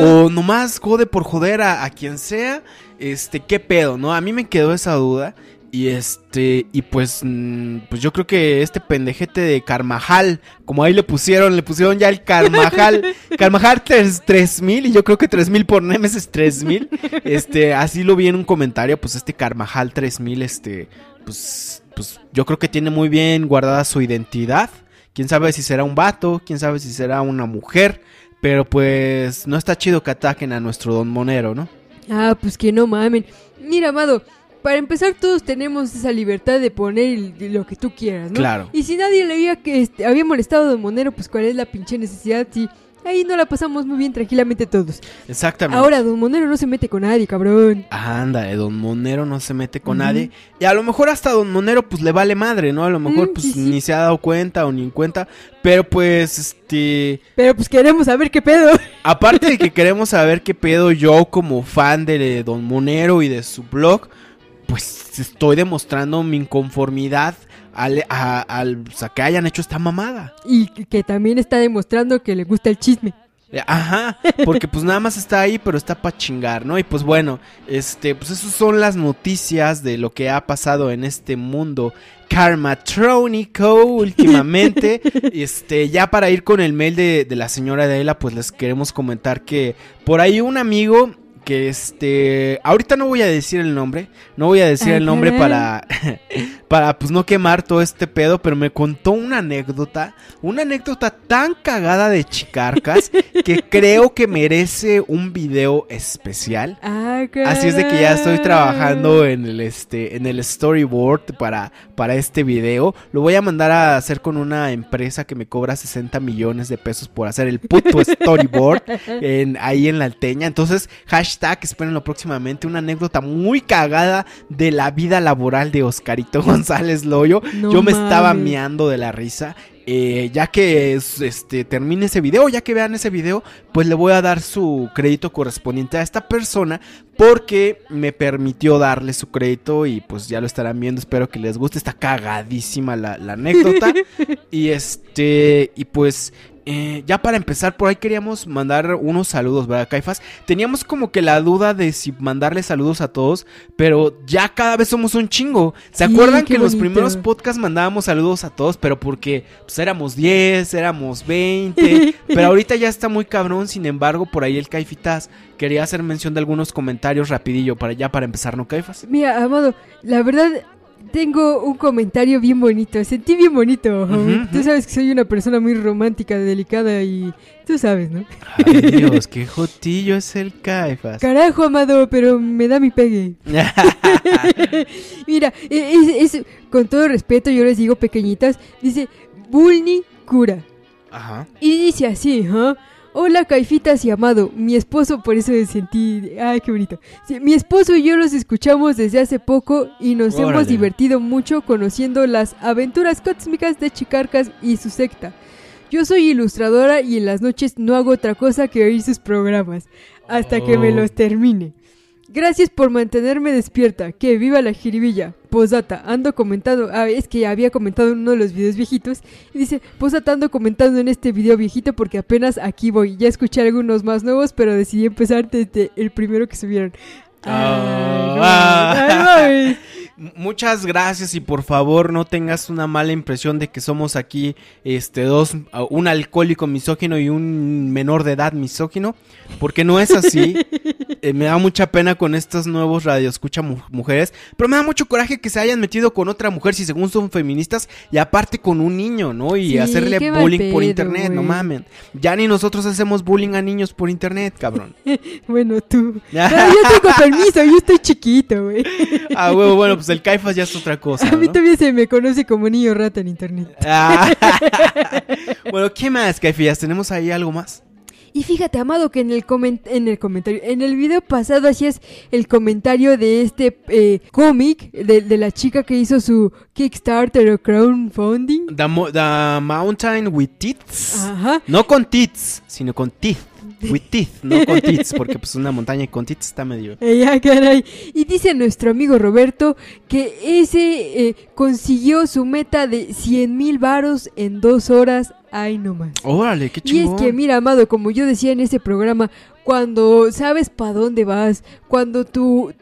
O nomás jode por joder a quien sea. Este, ¿qué pedo, no? A mí me quedó esa duda. Y este, y pues, mm, pues yo creo que este pendejete de Carmajal, como ahí le pusieron, le pusieron ya el Carmajal, Carmajal 3000 y yo creo que 3000 por Nemesis 3000. Este, así lo vi en un comentario, pues este Carmajal 3000, este, pues, pues yo creo que tiene muy bien guardada su identidad. Quién sabe si será un vato, quién sabe si será una mujer, pero pues no está chido que ataquen a nuestro don Monero, ¿no? Ah, pues que no mamen. Mira, amado para empezar todos tenemos esa libertad de poner lo que tú quieras, ¿no? Claro. Y si nadie le había, que este, había molestado a Don Monero, pues cuál es la pinche necesidad si ahí no la pasamos muy bien tranquilamente todos. Exactamente. Ahora, Don Monero no se mete con nadie, cabrón. Anda, eh, Don Monero no se mete con nadie. Y a lo mejor hasta Don Monero pues le vale madre, ¿no? A lo mejor pues ni se ha dado cuenta o ni en cuenta. Pero pues, este... Pero pues queremos saber qué pedo. Aparte de que queremos saber qué pedo yo como fan de Don Monero y de su blog pues estoy demostrando mi inconformidad al, a, que hayan hecho esta mamada. Y que también está demostrando que le gusta el chisme. Eh, ajá, porque pues nada más está ahí, pero está para chingar, ¿no? Y pues bueno, este, pues esas son las noticias de lo que ha pasado en este mundo karmatrónico últimamente. este, ya para ir con el mail de, de la señora Adela, pues les queremos comentar que por ahí un amigo que este, ahorita no voy a decir el nombre, no voy a decir el nombre para, para pues no quemar todo este pedo, pero me contó una anécdota, una anécdota tan cagada de chicarcas que creo que merece un video especial. Ah, Así es de que ya estoy trabajando en el este, en el storyboard para, para este video. Lo voy a mandar a hacer con una empresa que me cobra 60 millones de pesos por hacer el puto storyboard en, ahí en la alteña. Entonces, hashtag hashtag, lo próximamente, una anécdota muy cagada de la vida laboral de Oscarito González Loyo. Yo me estaba miando de la risa. Eh, ya que este, termine ese video, ya que vean ese video, pues le voy a dar su crédito correspondiente a esta persona porque me permitió darle su crédito y pues ya lo estarán viendo, espero que les guste, está cagadísima la, anécdota y este, y pues eh, ya para empezar, por ahí queríamos mandar unos saludos, ¿verdad, Caifas? Teníamos como que la duda de si mandarle saludos a todos, pero ya cada vez somos un chingo. ¿Se acuerdan que en los primeros podcasts mandábamos saludos a todos, pero porque pues, éramos 10, éramos 20? pero ahorita ya está muy cabrón, sin embargo, por ahí el Caifitas quería hacer mención de algunos comentarios rapidillo para ya para empezar, ¿no, Caifas? Mira, Amado, la verdad tengo un comentario bien bonito. Sentí bien bonito. tú sabes que soy una persona muy romántica, delicada y tú sabes, ¿no? Ay, Dios, qué jotillo es el Caifas. Carajo, amado, pero me da mi pegue. Mira, e, es, con todo respeto, yo les digo pequeñitas. Dice, Bulni cura. Ajá. Y dice así, ¿ah? Hola Caifitas y Amado, mi esposo, por eso sentí, ay, qué bonito. mi esposo y yo los escuchamos desde hace poco y nos hemos divertido mucho conociendo las aventuras cósmicas de Chicarcas y su secta. Yo soy ilustradora y en las noches no hago otra cosa que oír sus programas hasta que me oh. los termine. Gracias por mantenerme despierta. Que viva la jiribilla. Posata, ando comentando. Ah, es que había comentado en uno de los videos viejitos. Y dice: Posata, ando comentando en este video viejito porque apenas aquí voy. Ya escuché algunos más nuevos, pero decidí empezar desde el primero que subieron. Ah. ay, ah. Muchas gracias y por favor no tengas una mala impresión de que somos aquí este dos un alcohólico misógino y un menor de edad misógino, porque no es así. Eh, me da mucha pena con estos nuevos radios Escucha mujeres, pero me da mucho coraje que se hayan metido con otra mujer si según son feministas y aparte con un niño, ¿no? Y hacerle bullying por internet, no mamen. Ya ni nosotros hacemos bullying a niños por internet, cabrón. bueno, tú. Ah, yo tengo permiso, yo estoy chiquito, güey. ah, güey, bueno, pues el Caifas ya es otra cosa. A mí también se me conoce como niño rata en internet. Ah. bueno, ¿qué más, Caifillas? ¿Tenemos ahí algo más? Y fíjate, amado, que en el, en el comentario, en el video pasado hacías el comentario de este eh, cómic de, la chica que hizo su Kickstarter o crowdfunding. The, the Mountain with Tits. Ajá. No con tits, sino con teeth. With teeth, no con tits, porque pues una montaña con tits está medio. Y dice nuestro amigo Roberto que ese eh, consiguió su meta de 100 mil varos en dos horas. Ay, no más. Órale, qué chingón. Y es que, mira, amado, como yo decía en ese programa, cuando sabes para dónde vas, cuando tú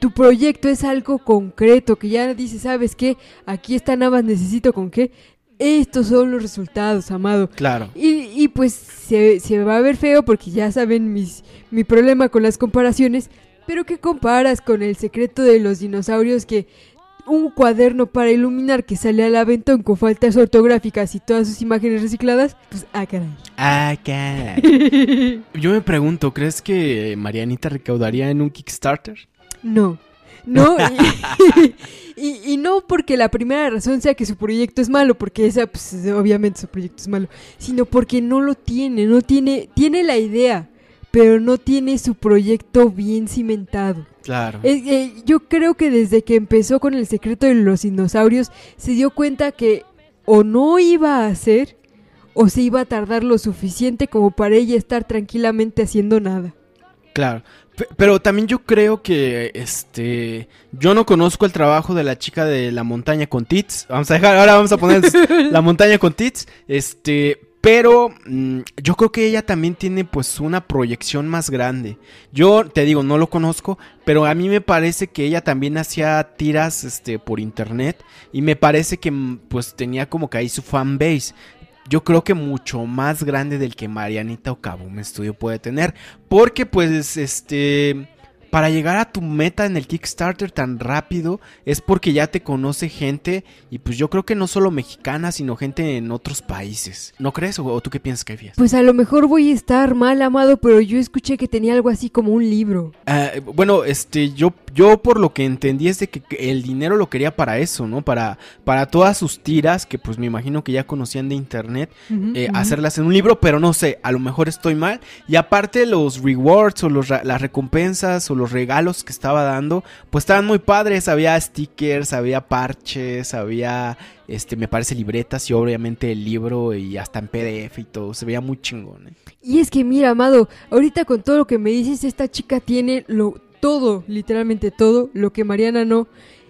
tu proyecto es algo concreto, que ya dices, ¿sabes qué? Aquí está nada más necesito con qué, estos son los resultados, amado. Claro. Y, pues se, va a ver feo porque ya saben mis, mi problema con las comparaciones. Pero ¿qué comparas con el secreto de los dinosaurios que un cuaderno para iluminar que sale al aventón con faltas ortográficas y todas sus imágenes recicladas? Pues, ah, caray. Ah, caray. Yo me pregunto, ¿crees que Marianita recaudaría en un Kickstarter? No. ¿no? Y, no porque la primera razón sea que su proyecto es malo, porque esa, pues, obviamente su proyecto es malo, sino porque no lo tiene, no tiene, tiene la idea, pero no tiene su proyecto bien cimentado. Claro. Eh, yo creo que desde que empezó con El secreto de los dinosaurios, se dio cuenta que o no iba a hacer o se iba a tardar lo suficiente como para ella estar tranquilamente haciendo nada. Claro, pero también yo creo que este yo no conozco el trabajo de la chica de la montaña con tits. Vamos a dejar, ahora vamos a poner la montaña con tits. Este, pero mm, yo creo que ella también tiene pues una proyección más grande. Yo te digo, no lo conozco, pero a mí me parece que ella también hacía tiras este, por internet y me parece que mm, pues tenía como que ahí su fanbase yo creo que mucho más grande del que Marianita mi Studio puede tener. Porque pues este para llegar a tu meta en el Kickstarter tan rápido es porque ya te conoce gente y pues yo creo que no solo mexicana, sino gente en otros países. ¿No crees o, tú qué piensas, fías? Pues a lo mejor voy a estar mal amado, pero yo escuché que tenía algo así como un libro. Ah, bueno, este yo yo por lo que entendí es de que el dinero lo quería para eso, ¿no? Para para todas sus tiras que pues me imagino que ya conocían de internet, eh, hacerlas en un libro, pero no sé, a lo mejor estoy mal y aparte los rewards o los, las recompensas o los regalos que estaba dando, pues estaban muy padres. Había stickers, había parches, había, este, me parece, libretas y obviamente el libro y hasta en PDF y todo. Se veía muy chingón. ¿eh? Y es que, mira, amado, ahorita con todo lo que me dices, esta chica tiene lo, todo, literalmente todo, lo que Mariana no.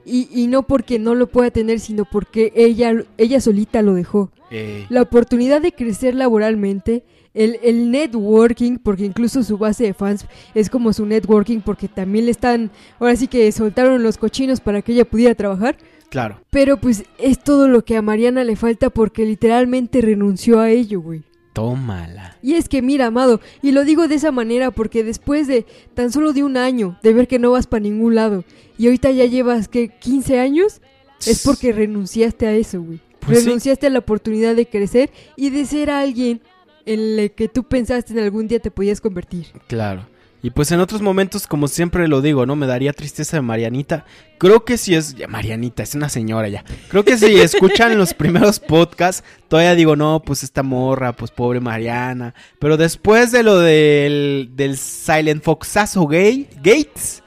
Y, no porque no lo pueda tener, sino porque ella, ella solita lo dejó. Eh. La oportunidad de crecer laboralmente, el, networking, porque incluso su base de fans es como su networking, porque también le están, ahora sí que soltaron los cochinos para que ella pudiera trabajar. Claro. Pero pues es todo lo que a Mariana le falta porque literalmente renunció a ello, güey. Tómala. Y es que mira, amado, y lo digo de esa manera porque después de tan solo de un año de ver que no vas para ningún lado y ahorita ya llevas que 15 años, es porque renunciaste a eso, güey. Pues renunciaste a la oportunidad de crecer y de ser alguien en el que tú pensaste en algún día te podías convertir. Claro. Y pues en otros momentos, como siempre lo digo, ¿no? Me daría tristeza de Marianita. Creo que si es. Marianita, es una señora ya. Creo que si escuchan los primeros podcasts, todavía digo, no, pues esta morra, pues pobre Mariana. Pero después de lo del, del Silent Foxazo gay, Gates,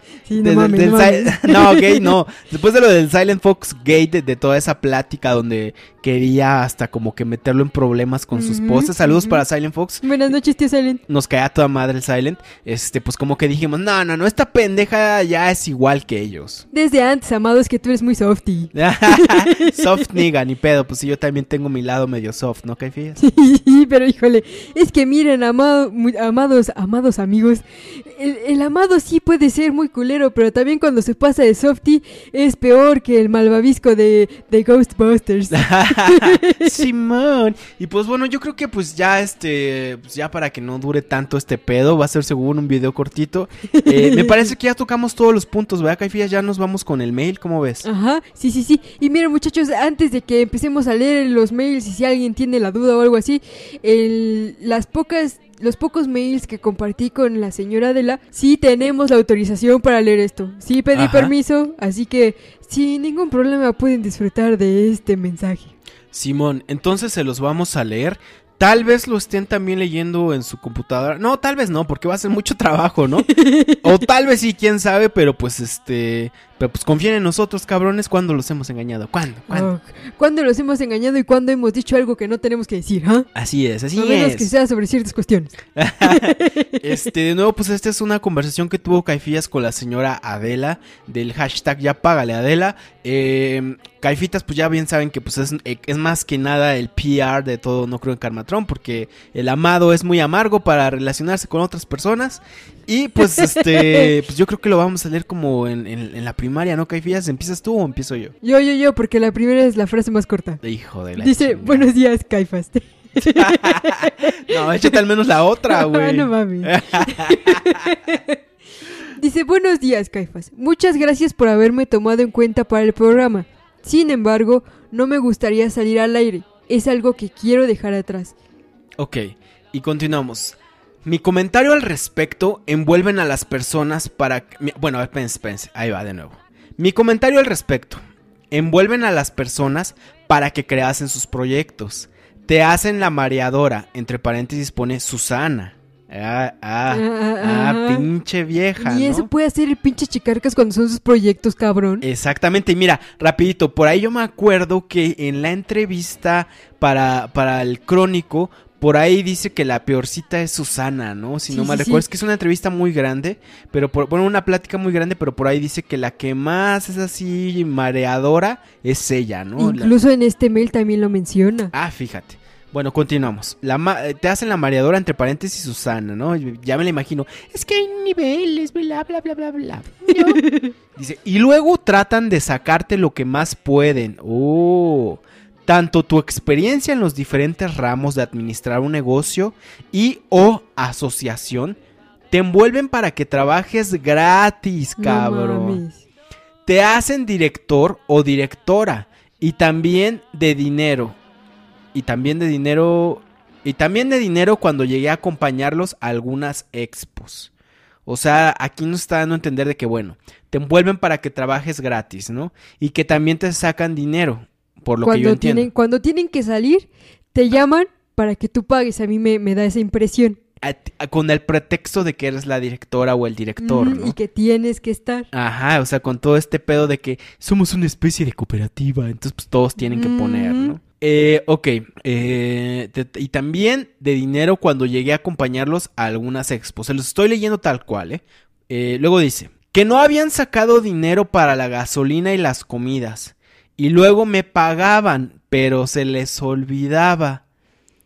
no, Después de lo del Silent Fox Gate, de, toda esa plática donde quería hasta como que meterlo en problemas con sus postes, Saludos para Silent Fox. Buenas noches, tío Silent. Nos caía toda madre el Silent. Este, pues como que dijimos, no, no, no, esta pendeja ya es igual que ellos. Desde antes, amados, que tú eres muy softy. soft nigga, ni pedo. Pues si yo también tengo mi lado medio soft, ¿no, Caifías? Sí, pero híjole, es que miren, amados, amados amigos, el, el amado sí puede ser muy culero pero también cuando se pasa de softy es peor que el malvavisco de, de Ghostbusters. Simón. Y pues bueno, yo creo que pues ya este, pues ya para que no dure tanto este pedo, va a ser según un video cortito. Eh, me parece que ya tocamos todos los puntos, ¿verdad, Caifías? Ya nos vamos con el mail, ¿cómo ves? Ajá, sí, sí, sí. Y miren, muchachos, antes de que empecemos a leer los mails y si alguien tiene la duda o algo así, el, las pocas los pocos mails que compartí con la señora Adela, sí tenemos la autorización para leer esto. Sí pedí permiso, así que sin ningún problema pueden disfrutar de este mensaje. Simón, entonces se los vamos a leer. Tal vez lo estén también leyendo en su computadora. No, tal vez no, porque va a ser mucho trabajo, ¿no? o tal vez sí, quién sabe, pero pues este. Pero pues confíen en nosotros, cabrones, cuando los hemos engañado. ¿Cuándo? ¿Cuándo? los hemos engañado y cuándo hemos dicho algo que no tenemos que decir? Ah? Así es, así no es. menos que sea sobre ciertas cuestiones. este, de nuevo, pues esta es una conversación que tuvo Caifías con la señora Adela del hashtag ya págale Adela. Em, Caifitas, pues ya bien saben que pues es, eh, más que nada el PR de todo No Creo en Carmatrón porque el amado es muy amargo para relacionarse con otras personas y pues este, pues yo creo que lo vamos a leer como en, la primaria, ¿no, Caifías? ¿Empiezas tú o empiezo yo? Yo, yo, yo, porque la primera es la frase más corta. Hijo de la Dice, buenos días, Caifas. no, échate al menos la otra, güey. mami. Dice, buenos días, Caifas. Muchas gracias por haberme tomado en cuenta para el programa. Sin embargo, no me gustaría salir al aire. Es algo que quiero dejar atrás. Ok, y continuamos. Mi comentario al respecto envuelven a las personas para... Bueno, espérense, espérense, ahí va de nuevo. Mi comentario al respecto envuelven a las personas para que creasen sus proyectos. Te hacen la mareadora, entre paréntesis pone Susana. Ah, ah, ah, pinche vieja. Y eso puede hacer el pinche chicarcas cuando son sus proyectos, cabrón. Exactamente, y mira, rapidito, por ahí yo me acuerdo que en la entrevista para, para el crónico por ahí dice que la peorcita es Susana, ¿no? Si no mal recuerdo, es que es una entrevista muy grande, pero bueno, una plática muy grande, pero por ahí dice que la que más es así mareadora es ella, ¿no? Incluso en este mail también lo menciona. Ah, fíjate. Bueno, continuamos. La eh, te hacen la mareadora entre paréntesis Susana, ¿no? Ya me la imagino. Es que hay niveles, bla, bla, bla, bla, bla. Dice, y luego tratan de sacarte lo que más pueden. Oh, tanto tu experiencia en los diferentes ramos de administrar un negocio y o asociación te envuelven para que trabajes gratis, cabrón. te hacen director o directora y también de dinero. Y también de dinero y también de dinero cuando llegué a acompañarlos a algunas expos. O sea, aquí nos está dando a entender de que, bueno, te envuelven para que trabajes gratis, ¿no? Y que también te sacan dinero por lo que yo entiendo. Tienen, cuando tienen que salir, te llaman para que tú pagues. A mí me, da esa impresión. con el pretexto de que eres la directora o el director, ¿no? Y que tienes que estar. Ajá, o sea, con todo este pedo de que somos una especie de cooperativa, entonces pues todos tienen que poner, ¿no? Eh, ok, eh, y también de dinero cuando llegué a acompañarlos a algunas expos. Se los estoy leyendo tal cual, eh, eh luego dice, que no habían sacado dinero para la gasolina y las comidas y luego me pagaban, pero se les olvidaba.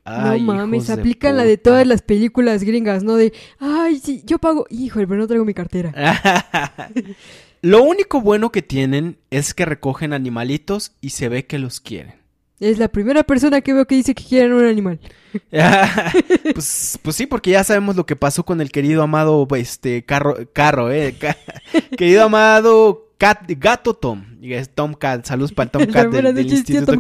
Ay, no mames, aplica la de todas las películas gringas, ¿no? De, ay, sí, yo pago. Híjole, pero no traigo mi cartera. Lo único bueno que tienen es que recogen animalitos y se ve que los quieren. Es la primera persona que veo que dice que quieren un animal. Pues, pues, sí, porque ya sabemos lo que pasó con el querido amado este carro, carro eh, querido amado Gato Tom. Y es Tom Cat. Saludos para el Tom Cat del, Instituto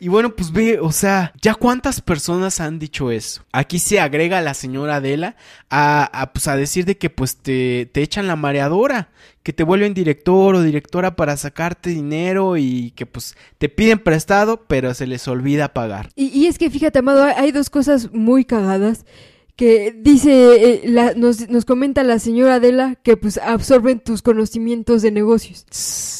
Y bueno, pues ve, o sea, ya cuántas personas han dicho eso. Aquí se agrega la señora Adela a, a, pues, a decir de que pues te, echan la mareadora, que te vuelven director o directora para sacarte dinero y que pues te piden prestado, pero se les olvida pagar. y es que fíjate, Amado, hay dos cosas muy cagadas que dice, eh, nos, nos, comenta la señora Adela que pues absorben tus conocimientos de negocios.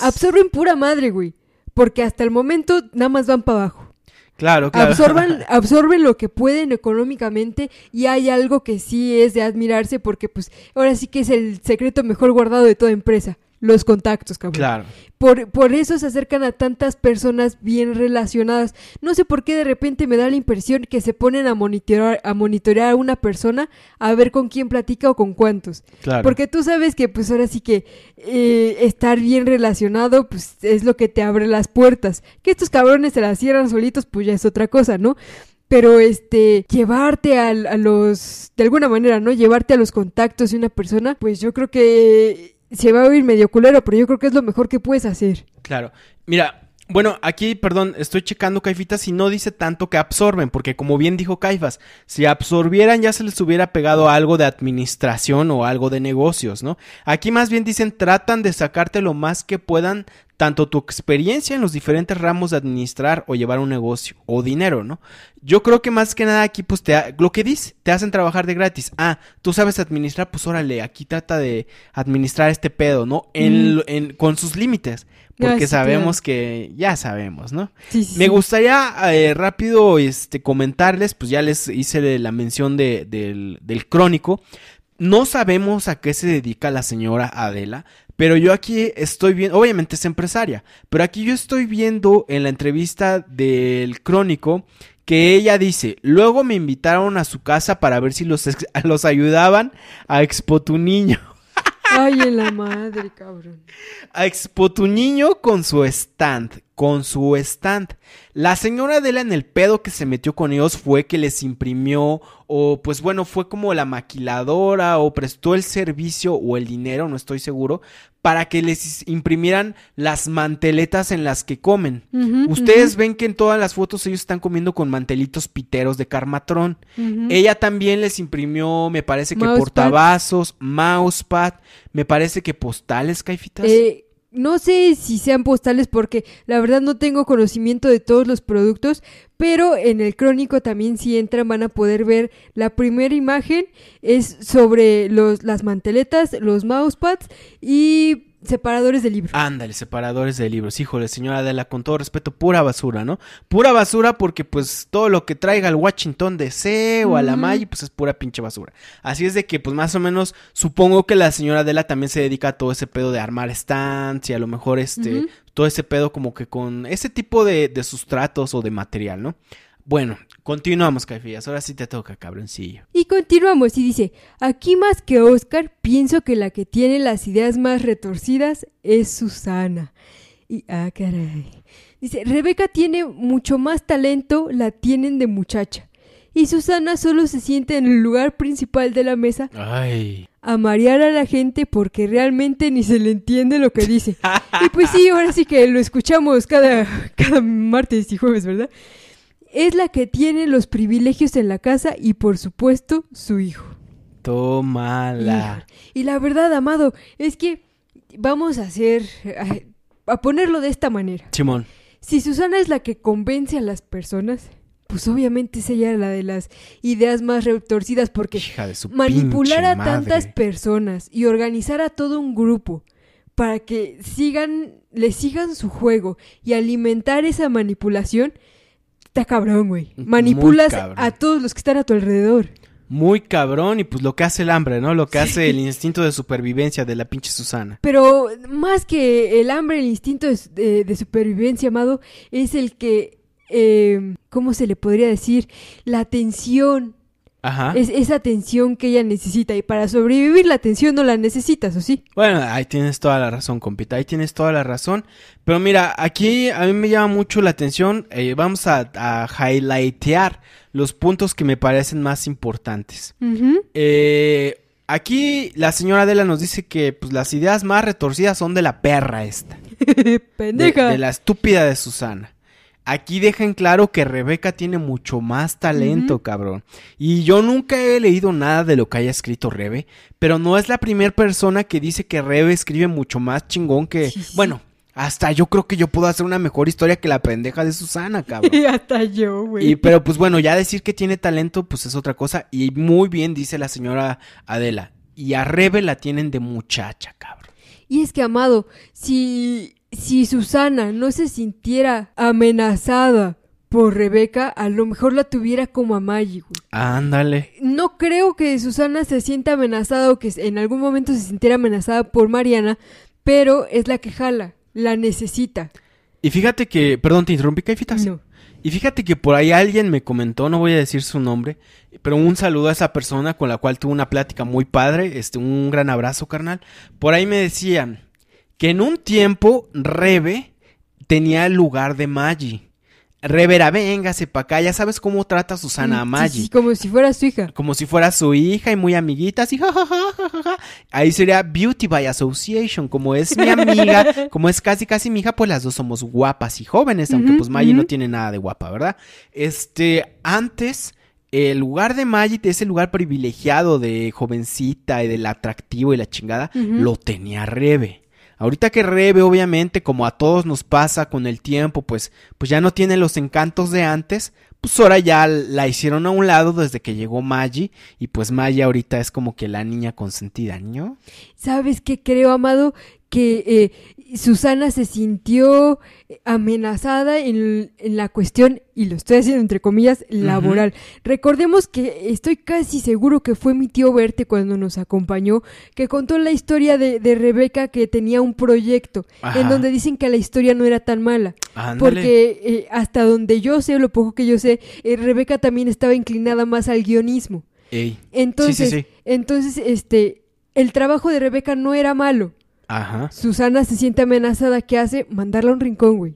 Absorben pura madre, güey. Porque hasta el momento nada más van para abajo. Claro, claro. Absorban, absorben lo que pueden económicamente y hay algo que sí es de admirarse porque pues ahora sí que es el secreto mejor guardado de toda empresa los contactos, cabrón. Claro. Por, eso se acercan a tantas personas bien relacionadas. No sé por qué de repente me da la impresión que se ponen a monitorear a, monitorear una persona a ver con quién platica o con cuántos. Claro. Porque tú sabes que pues ahora sí que eh, estar bien relacionado pues es lo que te abre las puertas. Que estos cabrones se las cierran solitos pues ya es otra cosa, ¿no? pero este llevarte a, los de alguna manera no llevarte a los contactos de una persona pues yo creo que se va a oír medio culero, pero yo creo que es lo mejor que puedes hacer. Claro. Mira, bueno, aquí, perdón, estoy checando Caifitas y no dice tanto que absorben, porque como bien dijo Caifas, si absorbieran ya se les hubiera pegado algo de administración o algo de negocios, ¿no? Aquí más bien dicen tratan de sacarte lo más que puedan tanto tu experiencia en los diferentes ramos de administrar o llevar un negocio o dinero, ¿no? Yo creo que más que nada aquí, pues te lo que dice, te hacen trabajar de gratis. Ah, tú sabes administrar, pues órale, aquí trata de administrar este pedo, ¿no? con sus límites. Porque sabemos que ya sabemos, ¿no? Me gustaría eh, rápido este, comentarles, pues ya les hice la mención del, del crónico. No sabemos a qué se dedica la señora Adela, pero yo aquí estoy viendo, obviamente es empresaria, pero aquí yo estoy viendo en la entrevista del crónico que ella dice, luego me invitaron a su casa para ver si los, los ayudaban a Expo tu niño. Ay, en la madre, cabrón. A Expo tu niño con su stand con su stand. La señora Adela en el pedo que se metió con ellos fue que les imprimió o pues bueno, fue como la maquiladora o prestó el servicio o el dinero, no estoy seguro, para que les imprimieran las manteletas en las que comen. Ustedes ven que en todas las fotos ellos están comiendo con mantelitos piteros de Carmatrón. Ella también les imprimió, me parece que portabazos, portavasos, mousepad, me parece que postales, caifitas. Eh no sé si sean postales porque la verdad no tengo conocimiento de todos los productos, pero en el crónico también si entran van a poder ver la primera imagen es sobre los, las manteletas, los mousepads y Separadores de libros. Ándale, separadores de libros. Híjole, señora Adela, con todo respeto, pura basura, ¿no? Pura basura porque pues todo lo que traiga al Washington DC o a la Maggi, pues es pura pinche basura. Así es de que pues más o menos supongo que la señora Adela también se dedica a todo ese pedo de armar stands y a lo mejor este, todo ese pedo como que con ese tipo de, de sustratos o de material, ¿no? Bueno, Continuamos, Caifías. Ahora sí te toca, cabroncillo. Y continuamos y dice, aquí más que Oscar, pienso que la que tiene las ideas más retorcidas es Susana. Y, ah, caray. Dice, Rebeca tiene mucho más talento, la tienen de muchacha. Y Susana solo se siente en el lugar principal de la mesa. Ay. A marear a la gente porque realmente ni se le entiende lo que dice. y pues sí, ahora sí que lo escuchamos cada, cada martes y jueves, ¿verdad? es la que tiene los privilegios en la casa y por supuesto su hijo. Tómala. Y, la verdad, amado, es que vamos a hacer, a, ponerlo de esta manera. Simón. Si Susana es la que convence a las personas, pues obviamente es ella la de las ideas más retorcidas porque manipular a tantas personas y organizar a todo un grupo para que sigan, le sigan su juego y alimentar esa manipulación, cabrón, güey. Manipulas a todos los que están a tu alrededor. Muy cabrón y pues lo que hace el hambre, ¿no? Lo que hace el instinto de supervivencia de la pinche Susana. Pero más que el hambre, el instinto de, supervivencia, amado, es el que, eh, ¿cómo se le podría decir? La tensión es esa atención que ella necesita y para sobrevivir la atención no la necesitas, ¿o sí? Bueno, ahí tienes toda la razón, compita, ahí tienes toda la razón. Pero mira, aquí a mí me llama mucho la atención, eh, vamos a, a, highlightear los puntos que me parecen más importantes. Eh, aquí la señora Adela nos dice que pues, las ideas más retorcidas son de la perra esta. Pendeja. de la estúpida de Susana aquí dejan claro que Rebeca tiene mucho más talento, cabrón. Y yo nunca he leído nada de lo que haya escrito Rebe, pero no es la primera persona que dice que Rebe escribe mucho más chingón que... Bueno, hasta yo creo que yo puedo hacer una mejor historia que la pendeja de Susana, cabrón. Y hasta yo, güey. Y pero pues bueno, ya decir que tiene talento, pues es otra cosa. Y muy bien dice la señora Adela. Y a Rebe la tienen de muchacha, cabrón. Y es que, amado, si si Susana no se sintiera amenazada por Rebeca, a lo mejor la tuviera como a Maggie, Ándale. No creo que Susana se sienta amenazada o que en algún momento se sintiera amenazada por Mariana, pero es la que jala, la necesita. Y fíjate que, perdón, te interrumpí, Caifitas. No. Y fíjate que por ahí alguien me comentó, no voy a decir su nombre, pero un saludo a esa persona con la cual tuve una plática muy padre, este, un gran abrazo, carnal. Por ahí me decían, que en un tiempo Rebe tenía el lugar de Maggie. Rebe era, véngase pa' acá, ya sabes cómo trata Susana a Maggie. como si fuera su hija. Como si fuera su hija y muy amiguitas y Ahí sería Beauty by Association, como es mi amiga, como es casi casi mi hija, pues las dos somos guapas y jóvenes, aunque pues Maggie no tiene nada de guapa, ¿verdad? Este, antes el lugar de Maggie, ese lugar privilegiado de jovencita y del atractivo y la chingada, lo tenía Rebe. Ahorita que Rebe, obviamente, como a todos nos pasa con el tiempo, pues, pues ya no tiene los encantos de antes, pues ahora ya la hicieron a un lado desde que llegó Maggie y pues Maggie ahorita es como que la niña consentida, ¿no? ¿Sabes qué creo, Amado? Que eh, Susana se sintió eh, amenazada en, la cuestión, y lo estoy haciendo entre comillas, laboral. Recordemos que estoy casi seguro que fue mi tío Verte cuando nos acompañó, que contó la historia de, Rebeca que tenía un proyecto, en donde dicen que la historia no era tan mala. Porque eh, hasta donde yo sé, lo poco que yo sé, eh, Rebeca también estaba inclinada más al guionismo. Entonces, entonces, este, el trabajo de Rebeca no era malo Ajá. Susana se siente amenazada. ¿Qué hace? Mandarla a un rincón, güey.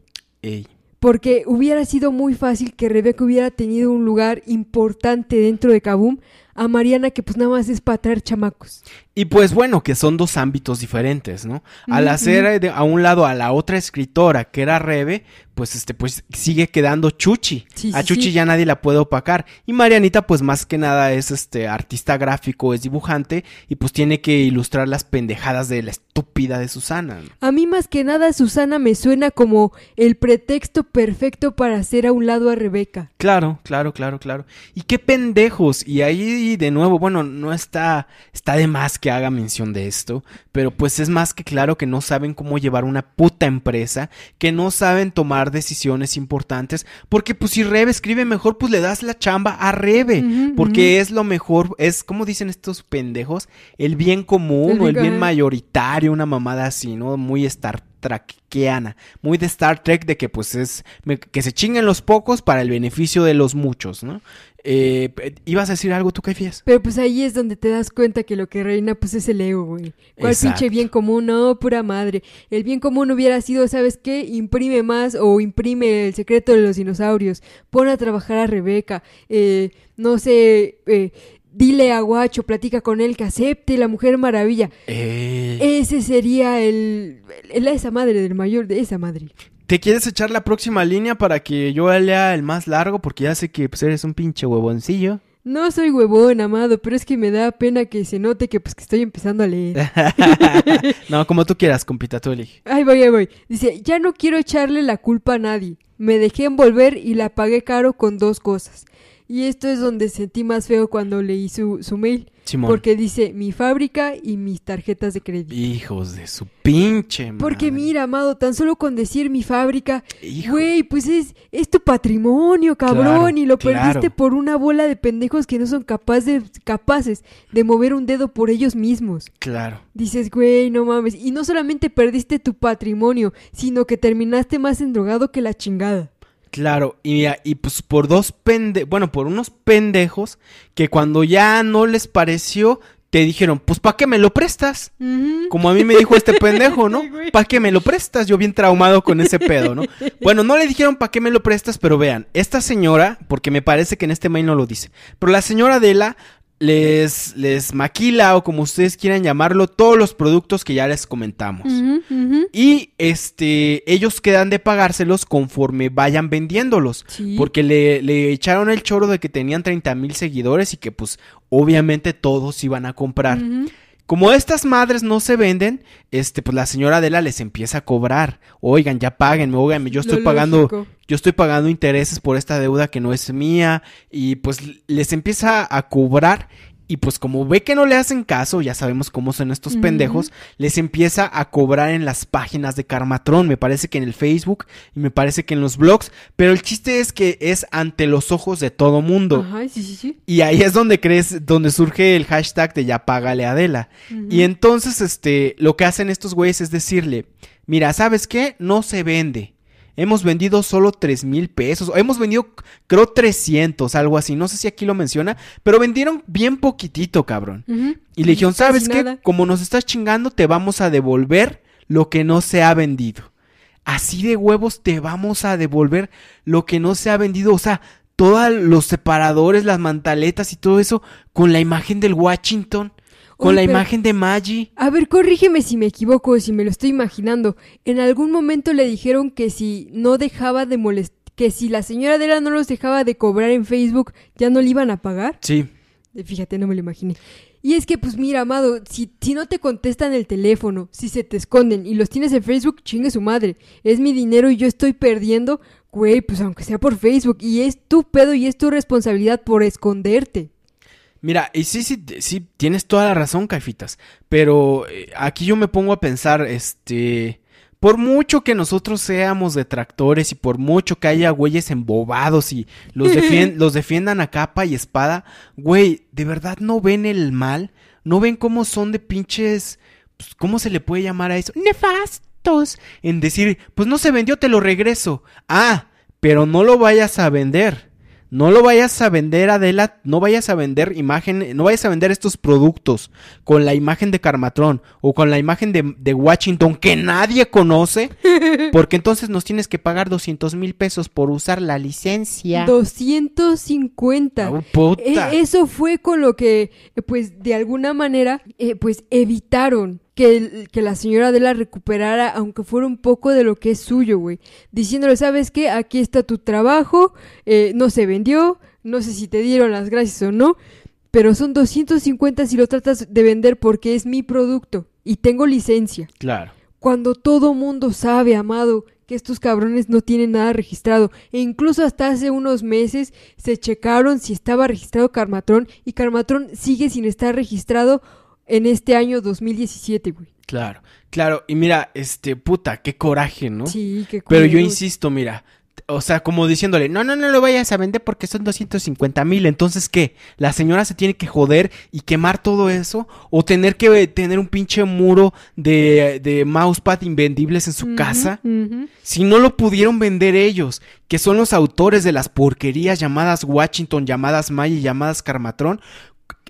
Porque hubiera sido muy fácil que Rebeca hubiera tenido un lugar importante dentro de Kaboom a Mariana que pues nada más es para traer chamacos. Y pues bueno, que son dos ámbitos diferentes, ¿no? Al hacer a un lado a la otra escritora que era Rebe, pues este, pues sigue quedando Chuchi. a Chuchi ya nadie la puede opacar. Y Marianita, pues más que nada es este artista gráfico, es dibujante, y pues tiene que ilustrar las pendejadas de la estúpida de Susana. A mí más que nada Susana me suena como el pretexto perfecto para hacer a un lado a Rebeca. Claro, claro, claro, claro. Y qué pendejos. Y ahí de nuevo, bueno, no está, está de más que haga mención de esto, pero pues es más que claro que no saben cómo llevar una puta empresa, que no saben tomar decisiones importantes, porque pues si Rebe escribe mejor, pues le das la chamba a Rebe, porque es lo mejor, es como dicen estos pendejos, el bien común o el bien mayoritario, una mamada así, ¿no? Muy Star Trekiana, muy de Star Trek de que pues es que se chinguen los pocos para el beneficio de los muchos, ¿no? Eh, ¿Ibas a decir algo tú, fías? Pero pues ahí es donde te das cuenta que lo que reina pues es el ego, güey. ¿Cuál pinche bien común? No, pura madre. El bien común hubiera sido, ¿sabes qué? Imprime más o imprime el secreto de los dinosaurios. Pon a trabajar a Rebeca. Eh, no sé, eh, dile a Guacho, platica con él que acepte la Mujer Maravilla. Eh. Ese sería el, el, Esa madre del mayor de esa madre. ¿Te quieres echar la próxima línea para que yo lea el más largo? Porque ya sé que pues, eres un pinche huevoncillo. No soy huevón, amado, pero es que me da pena que se note que pues estoy empezando a leer. no, como tú quieras, compita, tú elige. voy, ahí voy. Dice, ya no quiero echarle la culpa a nadie. Me dejé envolver y la pagué caro con dos cosas. Y esto es donde sentí más feo cuando leí su mail. Porque dice mi fábrica y mis tarjetas de crédito. Hijos de su pinche madre. Porque mira, amado, tan solo con decir mi fábrica, güey, pues es, es tu patrimonio, cabrón, y lo perdiste por una bola de pendejos que no son capaces, capaces de mover un dedo por ellos mismos. Claro. Dices, güey, no mames. Y no solamente perdiste tu patrimonio, sino que terminaste más endrogado que la chingada. Claro, y y pues por dos pendejos, bueno, por unos pendejos que cuando ya no les pareció, te dijeron, pues ¿para qué me lo prestas? Como a mí me dijo este pendejo, ¿no? ¿Para qué me lo prestas? Yo bien traumado con ese pedo, ¿no? Bueno, no le dijeron ¿para qué me lo prestas? Pero vean, esta señora, porque me parece que en este mail no lo dice, pero la señora Adela les, les maquila o como ustedes quieran llamarlo, todos los productos que ya les comentamos. Y este, ellos quedan de pagárselos conforme vayan vendiéndolos. Porque le, echaron el choro de que tenían 30 mil seguidores y que pues obviamente todos iban a comprar. Como estas madres no se venden, este, pues la señora Adela les empieza a cobrar. Oigan, ya páguenme, óiganme, yo estoy pagando, yo estoy pagando intereses por esta deuda que no es mía. Y pues les empieza a cobrar y pues como ve que no le hacen caso, ya sabemos cómo son estos pendejos, les empieza a cobrar en las páginas de Karmatron, me parece que en el Facebook y me parece que en los blogs, pero el chiste es que es ante los ojos de todo mundo. Ajá, sí, sí, sí. Y ahí es donde crees, donde surge el hashtag de ya págale Adela. Y entonces, este, lo que hacen estos güeyes es decirle, mira, ¿sabes qué? No se vende hemos vendido solo 3 mil pesos. Hemos vendido, creo, 300, algo así. No sé si aquí lo menciona, pero vendieron bien poquitito, cabrón. Y le dijeron, ¿sabes qué? Como nos estás chingando, te vamos a devolver lo que no se ha vendido. Así de huevos te vamos a devolver lo que no se ha vendido. O sea, todos los separadores, las mantaletas y todo eso con la imagen del Washington. Con la imagen de Maggi. A ver, corrígeme si me equivoco o si me lo estoy imaginando. En algún momento le dijeron que si no dejaba de molestar, que si la señora la no los dejaba de cobrar en Facebook, ya no le iban a pagar. Sí. Eh, fíjate, no me lo imaginé. Y es que, pues mira, amado, si, si, no te contestan el teléfono, si se te esconden y los tienes en Facebook, chingue su madre. Es mi dinero y yo estoy perdiendo, güey, pues aunque sea por Facebook. Y es tu pedo y es tu responsabilidad por esconderte. Mira, y sí, sí, sí, tienes toda la razón, Caifitas. Pero eh, aquí yo me pongo a pensar, este. Por mucho que nosotros seamos detractores y por mucho que haya güeyes embobados y los, los defiendan a capa y espada, güey, de verdad no ven el mal, no ven cómo son de pinches. Pues, ¿Cómo se le puede llamar a eso? Nefastos. En decir, pues no se vendió, te lo regreso. Ah, pero no lo vayas a vender no lo vayas a vender, Adela, no vayas a vender imagen, no vayas a vender estos productos con la imagen de Carmatrón o con la imagen de, Washington que nadie conoce, porque entonces nos tienes que pagar 200 mil pesos por usar la licencia. 250. Oh, puta. E, eso fue con lo que, pues, de alguna manera, eh, pues, evitaron que, la señora Adela recuperara, aunque fuera un poco de lo que es suyo, güey. Diciéndole, ¿sabes qué? Aquí está tu trabajo, eh, no se vendió, no sé si te dieron las gracias o no, pero son 250 si lo tratas de vender porque es mi producto y tengo licencia. Claro. Cuando todo mundo sabe, amado, que estos cabrones no tienen nada registrado. E incluso hasta hace unos meses se checaron si estaba registrado Carmatrón y Carmatrón sigue sin estar registrado en este año 2017, güey. Claro, claro. Y mira, este, puta, qué coraje, ¿no? Sí, qué coraje. Pero yo insisto, mira, o sea, como diciéndole, no, no, no lo vayas a vender porque son 250 mil. Entonces, ¿qué? ¿La señora se tiene que joder y quemar todo eso? ¿O tener que eh, tener un pinche muro de, de mousepad invendibles en su casa? Si no lo pudieron vender ellos, que son los autores de las porquerías llamadas Washington, llamadas Maya y llamadas Carmatrón,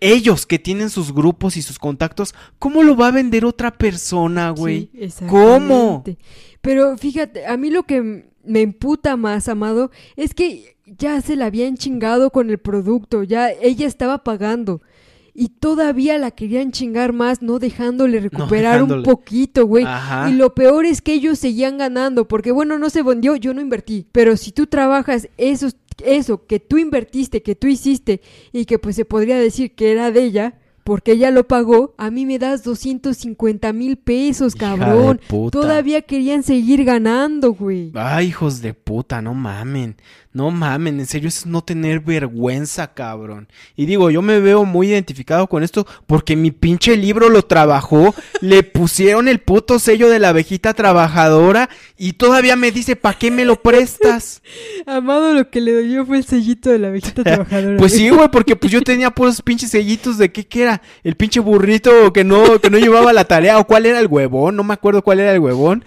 ellos que tienen sus grupos y sus contactos, ¿cómo lo va a vender otra persona, güey? Sí, ¿Cómo? Pero fíjate, a mí lo que me imputa más, Amado, es que ya se la habían chingado con el producto, ya ella estaba pagando. Y todavía la querían chingar más, no dejándole recuperar un poquito, güey. Y lo peor es que ellos seguían ganando, porque bueno, no se vendió, yo no invertí. Pero si tú trabajas esos eso que tú invertiste, que tú hiciste y que pues se podría decir que era de ella, porque ella lo pagó, a mí me das 250 mil pesos, cabrón. Todavía querían seguir ganando, güey. Ay, hijos de puta, no mamen. No mamen, en serio, es no tener vergüenza, cabrón. Y digo, yo me veo muy identificado con esto porque mi pinche libro lo trabajó, le pusieron el puto sello de la abejita trabajadora y todavía me dice, ¿para qué me lo prestas? Amado, lo que le doy yo fue el sellito de la abejita trabajadora. pues sí, güey, porque pues yo tenía puros pinches sellitos de qué que era, el pinche burrito que no, que no llevaba la tarea o cuál era el huevón, no me acuerdo cuál era el huevón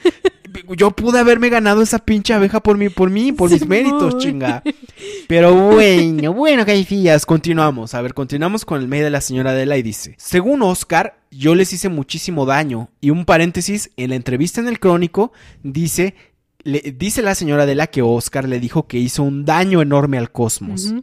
yo pude haberme ganado esa pinche abeja por mí, por mí, por mis méritos, chinga. Pero bueno, bueno, caifillas, continuamos. A ver, continuamos con el mail de la señora Adela y dice, según Oscar, yo les hice muchísimo daño. Y un paréntesis, en la entrevista en el crónico dice, le, dice la señora Adela que Oscar le dijo que hizo un daño enorme al cosmos.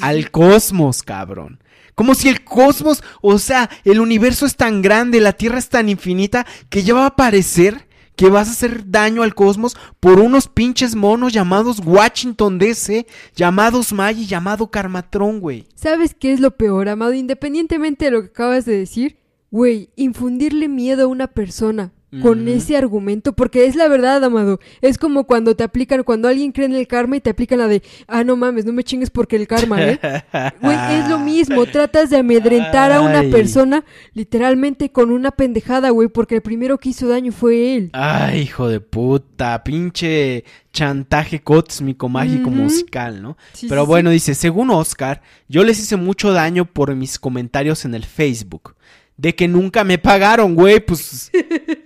Al cosmos, cabrón. Como si el cosmos, o sea, el universo es tan grande, la Tierra es tan infinita, que ya va a aparecer que vas a hacer daño al cosmos por unos pinches monos llamados Washington DC, llamados Maggi, llamado Karmatron, güey. ¿Sabes qué es lo peor, amado? Independientemente de lo que acabas de decir, güey, infundirle miedo a una persona con ese argumento, porque es la verdad, amado. Es como cuando te aplican, cuando alguien cree en el karma y te aplican la de, ah, no mames, no me chingues porque el karma, ¿eh? Güey, es lo mismo, tratas de amedrentar a una persona literalmente con una pendejada, güey, porque el primero que hizo daño fue él. Ay, hijo de puta, pinche chantaje cósmico, mágico, musical, ¿no? Pero bueno, dice, según Oscar, yo les hice mucho daño por mis comentarios en el Facebook de que nunca me pagaron, güey. Pues,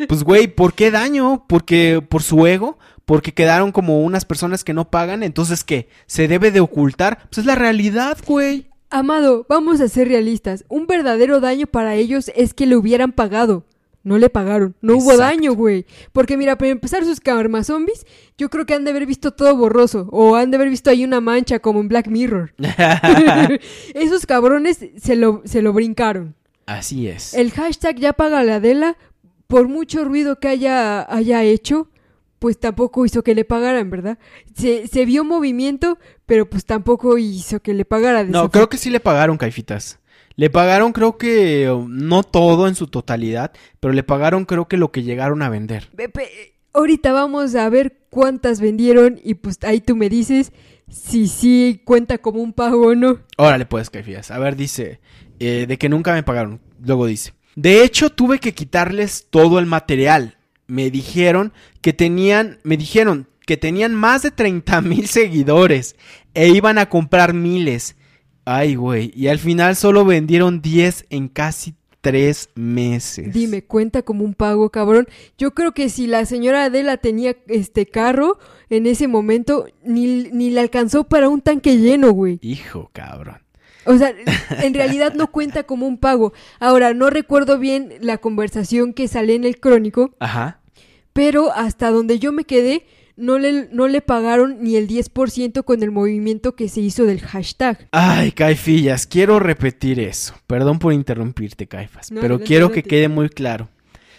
pues, güey, ¿por qué daño? Porque, por su ego, porque quedaron como unas personas que no pagan. Entonces, ¿qué? ¿Se debe de ocultar? Pues es la realidad, güey. Amado, vamos a ser realistas. Un verdadero daño para ellos es que le hubieran pagado. No le pagaron, no hubo daño, güey. Porque mira, para empezar sus karma zombies, yo creo que han de haber visto todo borroso o han de haber visto ahí una mancha como en Black Mirror. Esos cabrones se se lo brincaron. Así es. El hashtag ya paga la Adela, por mucho ruido que haya, haya hecho, pues tampoco hizo que le pagaran, ¿verdad? Se, vio movimiento, pero pues tampoco hizo que le pagaran. No, creo que sí le pagaron, Caifitas. Le pagaron creo que no todo en su totalidad, pero le pagaron creo que lo que llegaron a vender. Pepe, ahorita vamos a ver cuántas vendieron y pues ahí tú me dices si sí cuenta como un pago o no. Órale puedes Caifitas. A ver, dice, eh, de que nunca me pagaron. Luego dice, de hecho tuve que quitarles todo el material. Me dijeron que tenían, me dijeron que tenían más de 30 mil seguidores e iban a comprar miles. Ay, güey. Y al final solo vendieron 10 en casi tres meses. Dime, cuenta como un pago, cabrón. Yo creo que si la señora Adela tenía este carro en ese momento, ni, ni le alcanzó para un tanque lleno, güey. Hijo, cabrón. O sea, en realidad no cuenta como un pago. Ahora, no recuerdo bien la conversación que sale en el crónico. Ajá. Pero hasta donde yo me quedé, no le, no le pagaron ni el 10% con el movimiento que se hizo del hashtag. Ay, Caifillas, quiero repetir eso. Perdón por interrumpirte, Caifas, pero quiero que quede muy claro.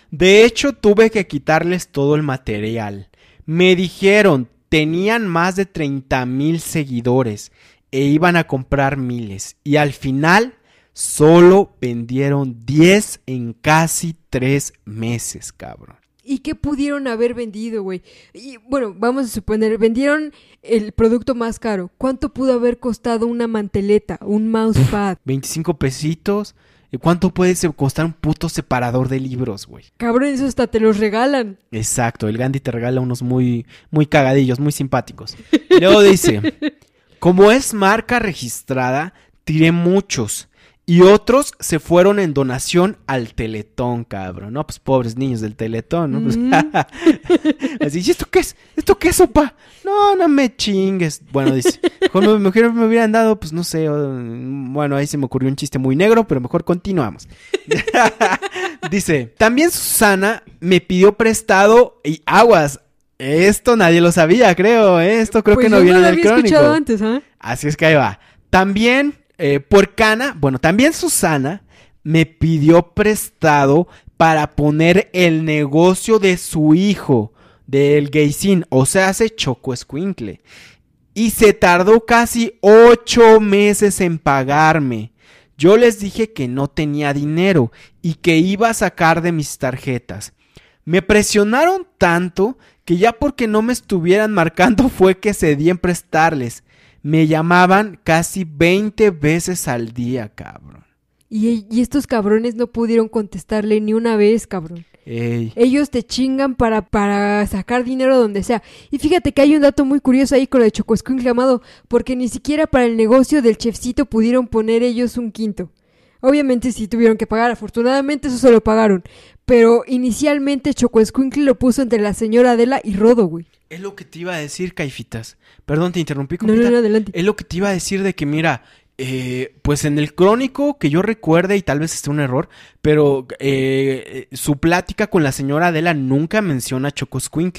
De hecho, tuve que quitarles todo el material. Me dijeron, tenían más de 30 mil seguidores e iban a comprar miles. Y al final solo vendieron 10 en casi 3 meses, cabrón. ¿Y qué pudieron haber vendido, güey? Y bueno, vamos a suponer, vendieron el producto más caro. ¿Cuánto pudo haber costado una manteleta, un mousepad? 25 pesitos. ¿Y cuánto puede costar un puto separador de libros, güey? Cabrón, eso hasta te los regalan. Exacto, el Gandhi te regala unos muy, muy cagadillos, muy simpáticos. Luego dice, Como es marca registrada, tiré muchos. Y otros se fueron en donación al Teletón, cabrón. No, pues pobres niños del Teletón, ¿no? Pues, mm. así, esto qué es? ¿Esto qué es, sopa? No, no me chingues. Bueno, dice, cuando me hubieran dado, pues no sé. Bueno, ahí se me ocurrió un chiste muy negro, pero mejor continuamos. dice, también Susana me pidió prestado y aguas. Esto nadie lo sabía, creo. ¿eh? Esto creo pues que no viene no lo había Escuchado antes, ¿eh? Así es que ahí va. También eh, por Cana, bueno, también Susana me pidió prestado para poner el negocio de su hijo, del Gaysin, o sea, hace Choco Escuincle. Y se tardó casi ocho meses en pagarme. Yo les dije que no tenía dinero y que iba a sacar de mis tarjetas. Me presionaron tanto que ya porque no me estuvieran marcando fue que cedí en prestarles. Me llamaban casi 20 veces al día, cabrón. Y, estos cabrones no pudieron contestarle ni una vez, cabrón. Ellos te chingan para, para sacar dinero donde sea. Y fíjate que hay un dato muy curioso ahí con lo de llamado llamado, porque ni siquiera para el negocio del chefcito pudieron poner ellos un quinto. Obviamente sí tuvieron que pagar, afortunadamente eso se lo pagaron. Pero inicialmente Chocoescuincle lo puso entre la señora Adela y Rodo, güey. Es lo que te iba a decir, Caifitas. Perdón, te interrumpí. No, no, adelante. Es lo que te iba a decir de que, mira, eh, pues en el crónico que yo recuerde, y tal vez esté un error, pero eh, su plática con la señora Adela nunca menciona a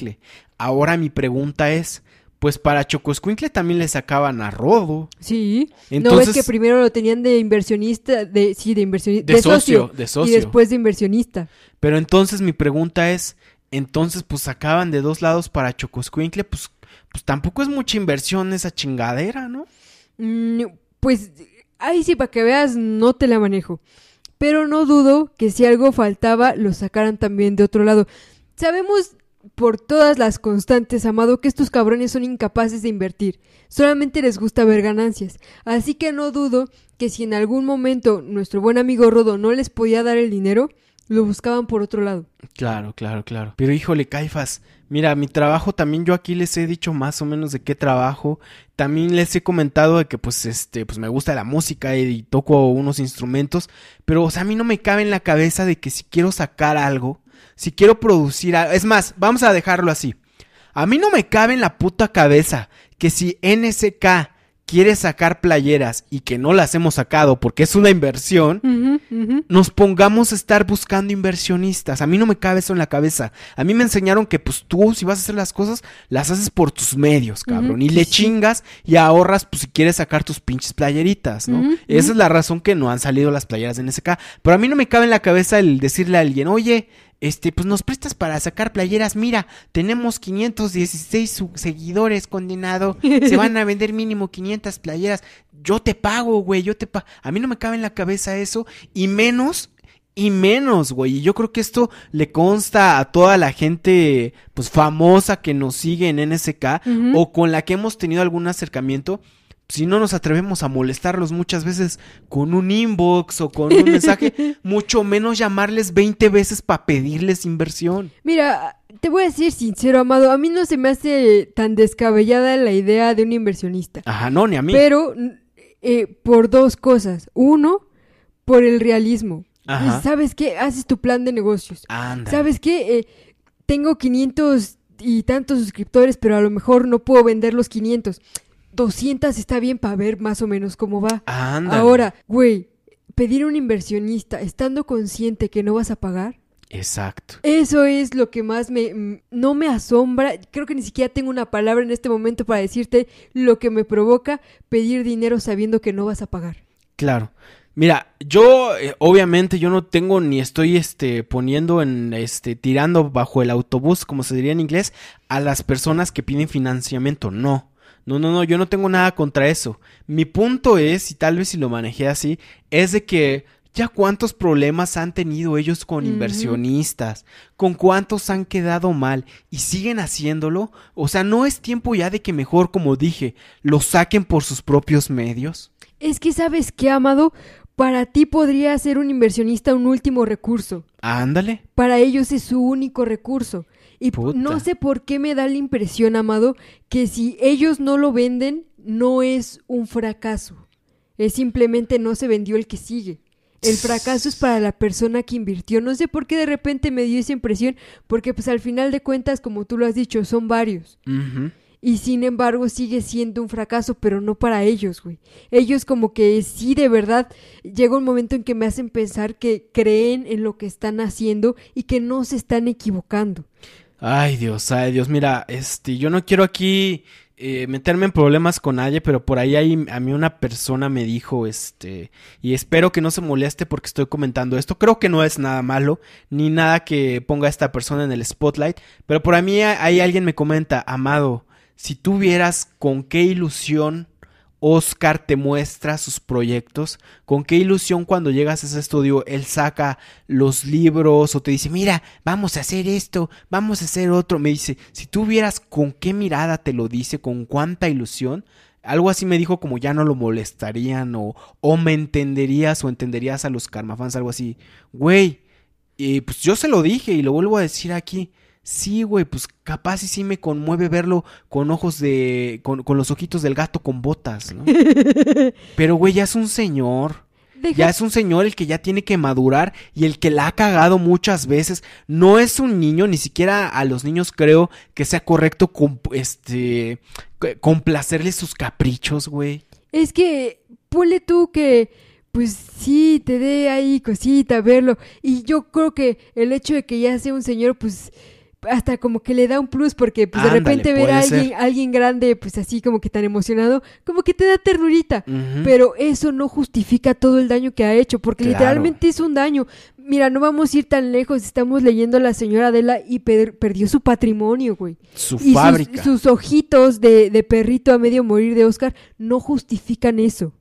Ahora mi pregunta es, pues para Chocoscuincle también le sacaban a Rodo. Sí. Entonces, no es que primero lo tenían de inversionista, de sí, de inversionista, de, socio, de y después de inversionista. Pero entonces mi pregunta es, entonces pues sacaban de dos lados para Chocoscuincle, pues pues tampoco es mucha inversión esa chingadera, ¿no? Mm, pues ahí sí para que veas no te la manejo. Pero no dudo que si algo faltaba lo sacaran también de otro lado. Sabemos por todas las constantes, Amado, que estos cabrones son incapaces de invertir. Solamente les gusta ver ganancias. Así que no dudo que si en algún momento nuestro buen amigo Rodo no les podía dar el dinero, lo buscaban por otro lado. Claro, claro, claro. Pero híjole, Caifas, mira, mi trabajo también yo aquí les he dicho más o menos de qué trabajo. También les he comentado de que pues este, pues me gusta la música y toco unos instrumentos, pero o sea, a mí no me cabe en la cabeza de que si quiero sacar algo, si quiero producir Es más, vamos a dejarlo así. A mí no me cabe en la puta cabeza que si NSK quiere sacar playeras y que no las hemos sacado porque es una inversión, nos pongamos a estar buscando inversionistas. A mí no me cabe eso en la cabeza. A mí me enseñaron que pues tú si vas a hacer las cosas, las haces por tus medios, cabrón. Y le chingas y ahorras pues si quieres sacar tus pinches playeritas, ¿no? Esa es la razón que no han salido las playeras de NSK. Pero a mí no me cabe en la cabeza el decirle a alguien, oye, este, pues nos prestas para sacar playeras. Mira, tenemos 516 seguidores condenado. Se van a vender mínimo 500 playeras. Yo te pago, güey, yo te pago. A mí no me cabe en la cabeza eso. Y menos, y menos, güey. Y yo creo que esto le consta a toda la gente, pues, famosa que nos sigue en NSK o con la que hemos tenido algún acercamiento si no nos atrevemos a molestarlos muchas veces con un inbox o con un mensaje, mucho menos llamarles 20 veces para pedirles inversión. Mira, te voy a decir sincero, Amado, a mí no se me hace tan descabellada la idea de un inversionista. Ajá, no, ni a mí. Pero eh, por dos cosas. Uno, por el realismo. Pues, ¿Sabes qué? Haces tu plan de negocios. Anda. ¿Sabes qué? Eh, tengo 500 y tantos suscriptores, pero a lo mejor no puedo vender los 500. 200 está bien para ver más o menos cómo va. Ahora, güey, pedir a un inversionista estando consciente que no vas a pagar. Exacto. Eso es lo que más me... no me asombra, creo que ni siquiera tengo una palabra en este momento para decirte lo que me provoca pedir dinero sabiendo que no vas a pagar. Claro. Mira, yo eh, obviamente yo no tengo ni estoy este poniendo en este tirando bajo el autobús, como se diría en inglés, a las personas que piden financiamiento, no. No, no, no, yo no tengo nada contra eso. Mi punto es, y tal vez si lo manejé así, es de que ya cuántos problemas han tenido ellos con inversionistas, con cuántos han quedado mal y siguen haciéndolo. O sea, ¿no es tiempo ya de que mejor, como dije, lo saquen por sus propios medios? Es que sabes qué, Amado, para ti podría ser un inversionista un último recurso. Ándale. Para ellos es su único recurso. Y no sé por qué me da la impresión, Amado, que si ellos no lo venden, no es un fracaso. Es simplemente no se vendió el que sigue. El fracaso es para la persona que invirtió. No sé por qué de repente me dio esa impresión, porque pues al final de cuentas, como tú lo has dicho, son varios. Y sin embargo sigue siendo un fracaso, pero no para ellos, güey. Ellos como que sí, de verdad, llega un momento en que me hacen pensar que creen en lo que están haciendo y que no se están equivocando. Ay, Dios, ay, Dios. Mira, este, yo no quiero aquí eh, meterme en problemas con nadie, pero por ahí a mí una persona me dijo, este, y espero que no se moleste porque estoy comentando esto. Creo que no es nada malo, ni nada que ponga a esta persona en el spotlight, pero por mí ahí alguien me comenta, amado, si tú vieras con qué ilusión Oscar te muestra sus proyectos. Con qué ilusión cuando llegas a ese estudio, él saca los libros o te dice, mira, vamos a hacer esto, vamos a hacer otro. Me dice, si tú vieras con qué mirada te lo dice, con cuánta ilusión. Algo así me dijo como ya no lo molestarían o, o me entenderías o entenderías a los fans, algo así. Güey, y eh, pues yo se lo dije y lo vuelvo a decir aquí. Sí, güey, pues capaz y sí me conmueve verlo con ojos de. con, los ojitos del gato con botas, ¿no? Pero, güey, ya es un señor. Ya es un señor el que ya tiene que madurar y el que la ha cagado muchas veces. No es un niño, ni siquiera a los niños creo que sea correcto este, complacerle sus caprichos, güey. Es que, pule tú que pues sí, te dé ahí cosita verlo. Y yo creo que el hecho de que ya sea un señor, pues hasta como que le da un plus porque pues, de repente ver a alguien, alguien grande pues así como que tan emocionado, como que te da ternurita, pero eso no justifica todo el daño que ha hecho porque literalmente es un daño. Mira, no vamos a ir tan lejos, estamos leyendo la señora Adela y perdió su patrimonio, güey. Su y Sus, ojitos de perrito a medio morir de Oscar no justifican eso.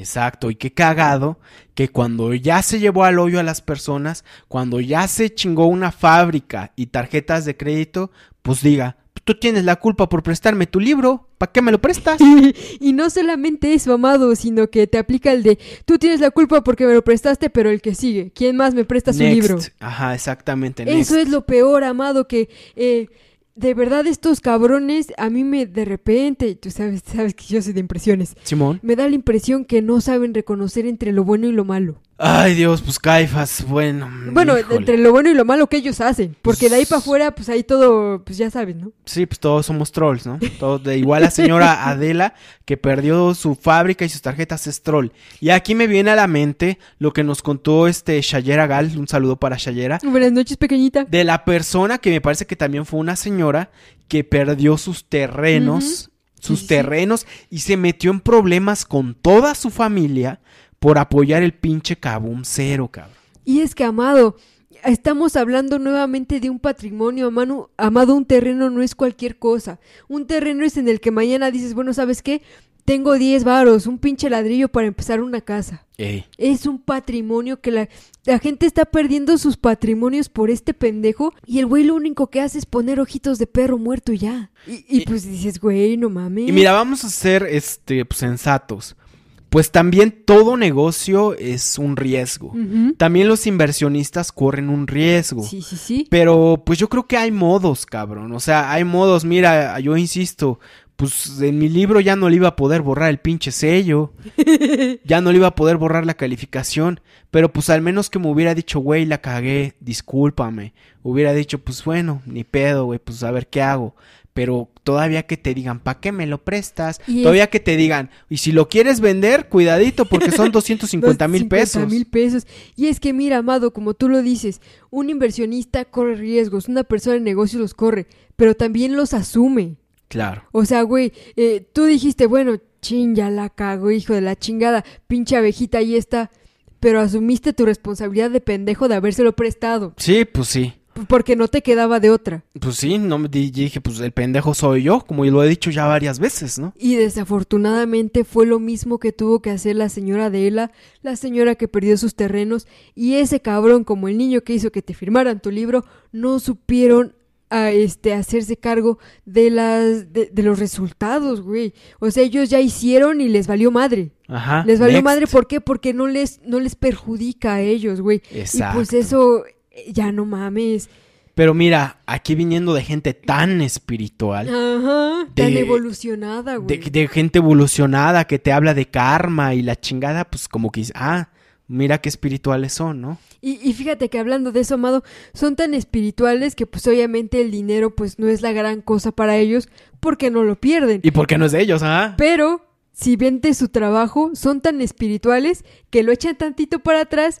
Exacto, y qué cagado que cuando ya se llevó al hoyo a las personas, cuando ya se chingó una fábrica y tarjetas de crédito, pues diga, tú tienes la culpa por prestarme tu libro, ¿para qué me lo prestas? y no solamente eso, amado, sino que te aplica el de, tú tienes la culpa porque me lo prestaste, pero el que sigue, ¿quién más me presta su libro? Ajá, exactamente. Eso es lo peor, amado, que... Eh, de verdad estos cabrones a mí me de repente, tú sabes, que yo soy de impresiones. Simón. Me da la impresión que no saben reconocer entre lo bueno y lo malo. Ay, Dios, pues Caifas, bueno. Bueno, entre lo bueno y lo malo que ellos hacen. Porque de ahí para afuera, pues, pues ahí todo, pues ya sabes, ¿no? Sí, pues todos somos trolls, ¿no? Todos de igual la señora Adela, que perdió su fábrica y sus tarjetas, es troll. Y aquí me viene a la mente lo que nos contó este Shayera Gal, un saludo para Shayera. Buenas noches, pequeñita. De la persona que me parece que también fue una señora que perdió sus terrenos, sus terrenos, y se metió en problemas con toda su familia por apoyar el pinche cabum Cero, cabrón. Y es que, amado, estamos hablando nuevamente de un patrimonio, amado, amado, un terreno no es cualquier cosa. Un terreno es en el que mañana dices, bueno, ¿sabes qué? Tengo 10 varos, un pinche ladrillo para empezar una casa. Es un patrimonio que la, gente está perdiendo sus patrimonios por este pendejo y el güey lo único que hace es poner ojitos de perro muerto ya. Y, pues dices, güey, no mames. Y mira, vamos a ser este, pues, sensatos pues también todo negocio es un riesgo. También los inversionistas corren un riesgo. Sí, sí, sí. Pero pues yo creo que hay modos, cabrón. O sea, hay modos. Mira, yo insisto, pues en mi libro ya no le iba a poder borrar el pinche sello. ya no le iba a poder borrar la calificación. Pero pues al menos que me hubiera dicho, güey, la cagué, discúlpame. Hubiera dicho, pues bueno, ni pedo, güey, pues a ver qué hago pero todavía que te digan, ¿para qué me lo prestas? todavía que te digan, y si lo quieres vender, cuidadito, porque son 250 mil pesos. mil pesos. Y es que mira, Amado, como tú lo dices, un inversionista corre riesgos, una persona de negocios los corre, pero también los asume. Claro. O sea, güey, eh, tú dijiste, bueno, chin, ya la cago, hijo de la chingada, pinche abejita, ahí está. Pero asumiste tu responsabilidad de pendejo de habérselo prestado. Sí, pues sí. Porque no te quedaba de otra. Pues sí, no dije, pues el pendejo soy yo, como lo he dicho ya varias veces, ¿no? Y desafortunadamente fue lo mismo que tuvo que hacer la señora de la señora que perdió sus terrenos, y ese cabrón, como el niño que hizo que te firmaran tu libro, no supieron a este hacerse cargo de las de, los resultados, güey. O sea, ellos ya hicieron y les valió madre. Ajá. Les valió madre, ¿por qué? Porque no les no les perjudica a ellos, güey. Exacto. Y pues eso ya no mames. Pero mira, aquí viniendo de gente tan espiritual. Ajá, tan evolucionada, güey. De, gente evolucionada que te habla de karma y la chingada, pues como que, ah, mira qué espirituales son, ¿no? Y, fíjate que hablando de eso, Amado, son tan espirituales que pues obviamente el dinero pues no es la gran cosa para ellos porque no lo pierden. Y porque no es de ellos, ¿ah? Pero, si vende su trabajo, son tan espirituales que lo echan tantito para atrás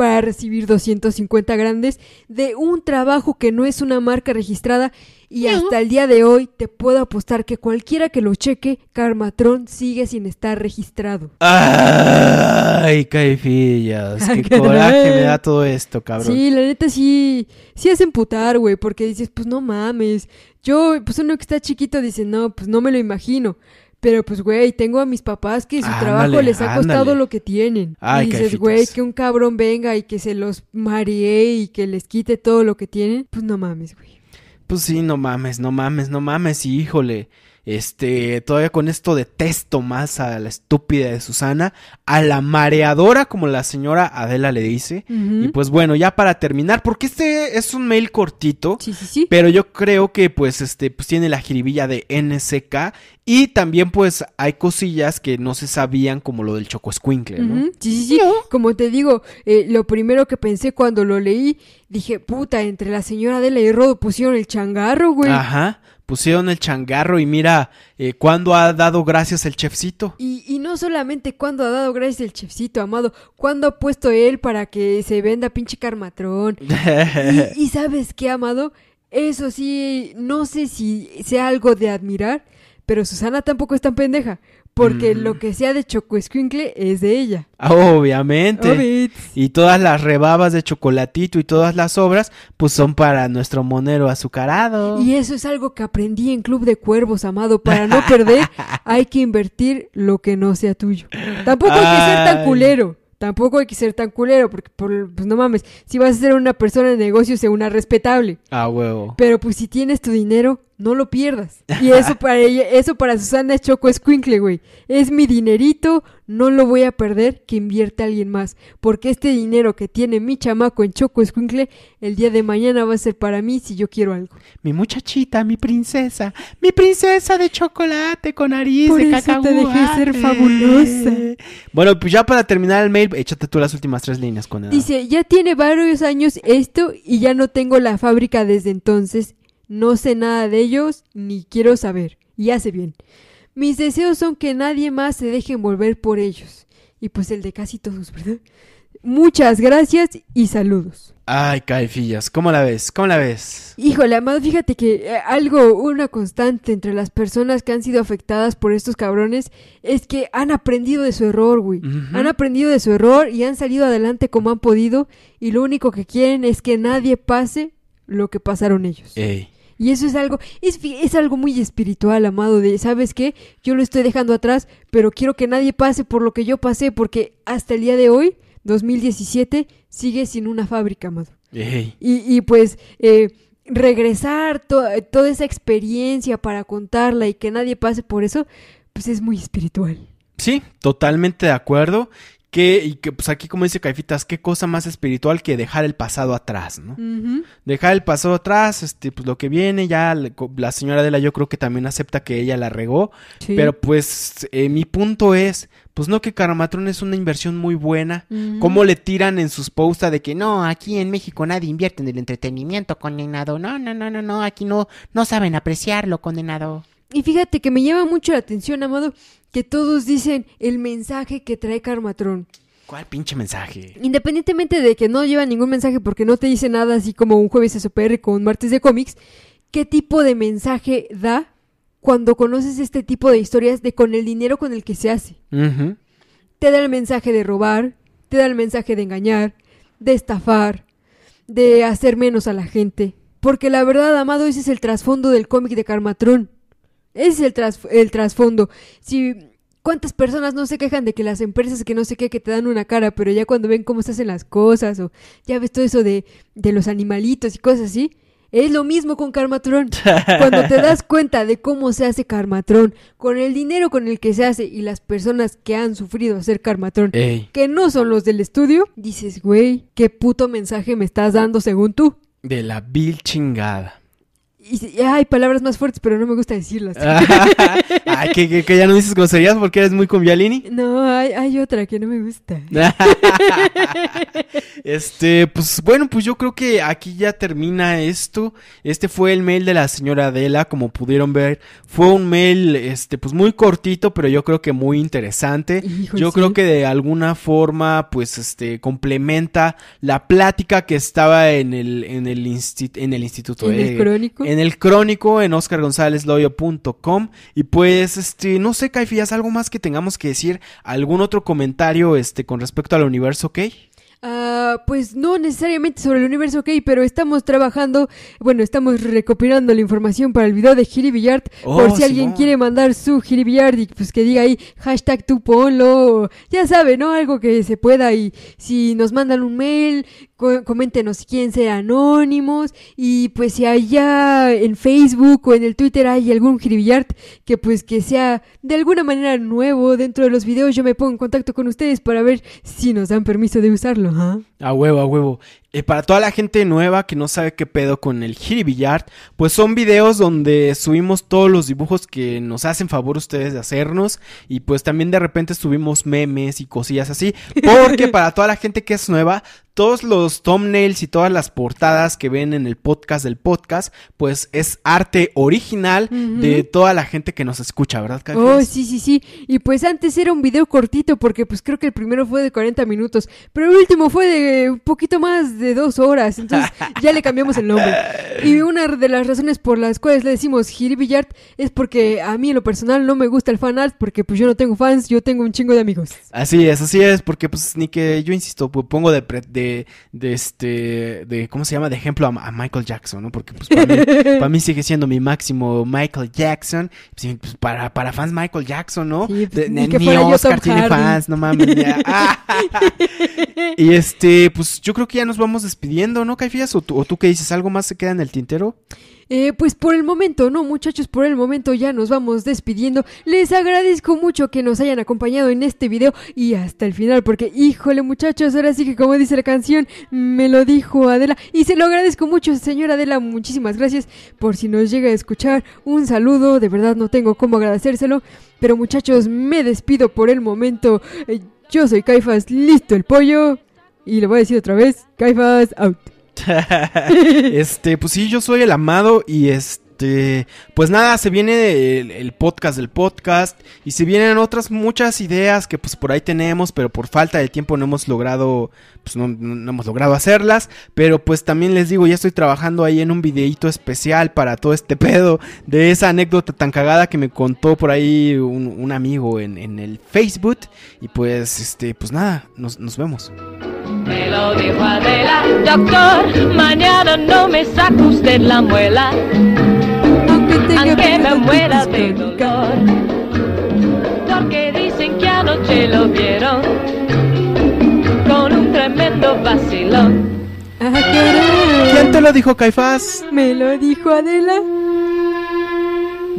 para recibir 250 grandes de un trabajo que no es una marca registrada y hasta el día de hoy te puedo apostar que cualquiera que lo cheque, Karmatron sigue sin estar registrado. Ay, caifillas, qué coraje me da todo esto, cabrón. Sí, la neta sí, sí es emputar, güey, porque dices, pues no mames, yo, pues uno que está chiquito dice, no, pues no me lo imagino. Pero pues, güey, tengo a mis papás que su trabajo les ha costado lo que tienen. Ay, y dices, güey, que un cabrón venga y que se los maree y que les quite todo lo que tienen. Pues no mames, güey. Pues sí, no mames, no mames, no mames, y híjole. Este, todavía con esto detesto más a la estúpida de Susana, a la mareadora, como la señora Adela le dice. Y pues bueno, ya para terminar, porque este es un mail cortito, sí, sí, pero yo creo que pues este, pues tiene la jiribilla de NSK y también pues hay cosillas que no se sabían como lo del Choco Squinkle, ¿no? Sí, sí, sí. Como te digo, eh, lo primero que pensé cuando lo leí, dije, puta, entre la señora Adela y Rodo pusieron el changarro, güey. Ajá pusieron el changarro y mira eh, cuándo ha dado gracias el chefcito. Y, y no solamente cuándo ha dado gracias el chefcito, amado, cuándo ha puesto él para que se venda pinche carmatrón. y sabes qué, amado, eso sí, no sé si sea algo de admirar, pero Susana tampoco es tan pendeja, porque mm. lo que sea de Chocoescuincle es de ella. Ah, obviamente. Y todas las rebabas de chocolatito y todas las obras, pues son para nuestro monero azucarado. Y eso es algo que aprendí en Club de Cuervos, amado. Para no perder, hay que invertir lo que no sea tuyo. Tampoco hay que ser tan culero tampoco hay que ser tan culero, porque por, pues no mames, si vas a ser una persona de negocios, sea una respetable. Ah, huevo. Pero pues si tienes tu dinero, no lo pierdas. Y eso para ella, eso para Susana es Choco Escuincle, güey. Es mi dinerito, no lo voy a perder, que invierte alguien más. Porque este dinero que tiene mi chamaco en Choco Escuincle, el día de mañana va a ser para mí si yo quiero algo. Mi muchachita, mi princesa, mi princesa de chocolate con nariz Por de eso te dejé ser fabulosa. Bueno, pues ya para terminar el mail, échate tú las últimas tres líneas con él. Dice, ya tiene varios años esto y ya no tengo la fábrica desde entonces no sé nada de ellos ni quiero saber, y hace bien. Mis deseos son que nadie más se deje envolver por ellos. Y pues el de casi todos, ¿verdad? Muchas gracias y saludos. Ay, caifillas, ¿cómo la ves? ¿Cómo la ves? Híjole, amado, fíjate que eh, algo, una constante entre las personas que han sido afectadas por estos cabrones es que han aprendido de su error, güey. Han aprendido de su error y han salido adelante como han podido y lo único que quieren es que nadie pase lo que pasaron ellos. Ey. Y eso es algo, es, es algo muy espiritual, amado, de, ¿sabes qué? Yo lo estoy dejando atrás, pero quiero que nadie pase por lo que yo pasé, porque hasta el día de hoy, 2017, sigue sin una fábrica, amado. Y, pues... Eh, regresar toda esa experiencia para contarla y que nadie pase por eso, pues es muy espiritual. Sí, totalmente de acuerdo que, y que pues aquí como dice Caifitas, qué cosa más espiritual que dejar el pasado atrás, ¿no? Dejar el pasado atrás, este, pues lo que viene, ya la señora la, yo creo que también acepta que ella la regó, pero pues eh, mi punto es, pues no que Caramatrón es una inversión muy buena, cómo le tiran en sus postas de que no, aquí en México nadie invierte en el entretenimiento, condenado, no, no, no, no, no, aquí no, no saben apreciarlo, condenado. Y fíjate que me llama mucho la atención, Amado, que todos dicen el mensaje que trae Carmatrón. ¿Cuál pinche mensaje? Independientemente de que no lleva ningún mensaje porque no te dice nada así como un jueves SPR con un martes de cómics, ¿qué tipo de mensaje da cuando conoces este tipo de historias de con el dinero con el que se hace? Te da el mensaje de robar, te da el mensaje de engañar, de estafar, de hacer menos a la gente. Porque la verdad, Amado, ese es el trasfondo del cómic de Carmatrón. Ese es el, trasfondo. Si ¿Cuántas personas no se quejan de que las empresas que no sé qué, que te dan una cara, pero ya cuando ven cómo se hacen las cosas, o ya ves todo eso de, los animalitos y cosas así? Es lo mismo con Karmatron. Cuando te das cuenta de cómo se hace Karmatron, con el dinero con el que se hace y las personas que han sufrido hacer Karmatron, que no son los del estudio, dices, güey, qué puto mensaje me estás dando según tú. De la vil chingada. Y, hay palabras más fuertes, pero no me gusta decirlas. ¿que, ya no dices groserías porque eres muy con No, hay, otra que no me gusta. este, pues bueno, pues yo creo que aquí ya termina esto. Este fue el mail de la señora Adela, como pudieron ver. Fue un mail, este, pues muy cortito, pero yo creo que muy interesante. yo creo que de alguna forma, pues, este, complementa la plática que estaba en el, en el, en el instituto. En el crónico en el crónico en oscargonzalezloyo.com y pues este no sé Caifías algo más que tengamos que decir algún otro comentario este con respecto al universo ok? Ah, pues no necesariamente sobre el universo ok, pero estamos trabajando, bueno, estamos recopilando la información para el video de Giri oh, por si alguien quiere mandar su Giri y pues que diga ahí hashtag tu polo, ya sabe, ¿no? Algo que se pueda. Y si nos mandan un mail coméntenos quién ser anónimos y pues si allá en Facebook o en el Twitter hay algún jiribillart que pues que sea de alguna manera nuevo dentro de los videos, yo me pongo en contacto con ustedes para ver si nos dan permiso de usarlo. ¿ah? A huevo, a huevo. para toda la gente nueva que no sabe qué pedo con el Hiribillard, pues son videos donde subimos todos los dibujos que nos hacen favor ustedes de hacernos. Y pues también de repente subimos memes y cosillas así. Porque para toda la gente que es nueva, todos los thumbnails y todas las portadas que ven en el podcast del podcast, pues es arte original de toda la gente que nos escucha, ¿verdad, Oh, sí, sí, sí. Y pues antes era un video cortito, porque pues creo que el primero fue de 40 minutos, pero el último fue de eh, un poquito más de dos horas, entonces ya le cambiamos el nombre. Y una de las razones por las cuales le decimos Jiribillard es porque a mí en lo personal no me gusta el art porque pues yo no tengo fans, yo tengo un chingo de amigos. Así es, así es, porque pues ni que yo insisto, pues, pongo de, de, este, de, ¿cómo se llama? De ejemplo a, Michael Jackson, ¿no? Porque pues para mí, sigue siendo mi máximo Michael Jackson, pues, pues para, para fans Michael Jackson, ¿no? Pues, ni, que Oscar tiene fans, no mames. y este eh, pues yo creo que ya nos vamos despidiendo, ¿no, Caifías? ¿O, tú qué dices? ¿Algo más se queda en el tintero? Eh, pues por el momento, no muchachos, por el momento ya nos vamos despidiendo. Les agradezco mucho que nos hayan acompañado en este video y hasta el final, porque híjole muchachos, ahora sí que como dice la canción, me lo dijo Adela y se lo agradezco mucho, señora Adela, muchísimas gracias por si nos llega a escuchar. Un saludo, de verdad no tengo cómo agradecérselo, pero muchachos, me despido por el momento. Eh, yo soy Caifas, listo el pollo. Y le voy a decir otra vez, Kaifas out. este, pues sí, yo soy el amado y este, pues nada, se viene el, podcast del podcast y se vienen otras muchas ideas que pues por ahí tenemos, pero por falta de tiempo no hemos logrado, pues no, hemos logrado hacerlas, pero pues también les digo, ya estoy trabajando ahí en un videito especial para todo este pedo de esa anécdota tan cagada que me contó por ahí un, amigo en, el Facebook y pues este, pues nada, nos, nos vemos. Me lo dijo Adela. Doctor, mañana no me saca usted la muela. Aunque, tenga me muera de dolor. Porque dicen que anoche lo vieron con un tremendo vacilón. ¿Quién te lo dijo, Caifás? Me lo dijo Adela.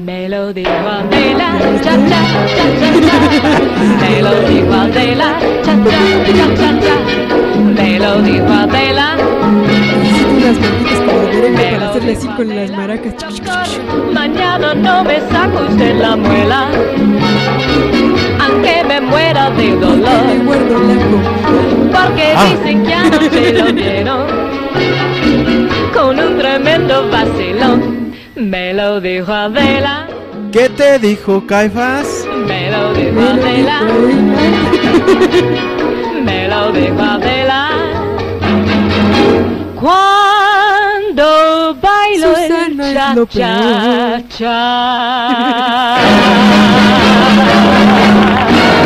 Me lo dijo Adela, cha cha cha cha cha. Me lo dijo Adela, cha cha cha cha cha. Me lo dijo Adela. hacerle las Mañana no me saco usted la muela, aunque me muera de dolor. Porque ah. dicen que anoche lo dieron con un tremendo vacilón. Me lo dijo Adela. ¿Qué te dijo Caifás? Me lo dijo Adela. Me lo dijo Adela. Cuando bailo Susana el cha, cha,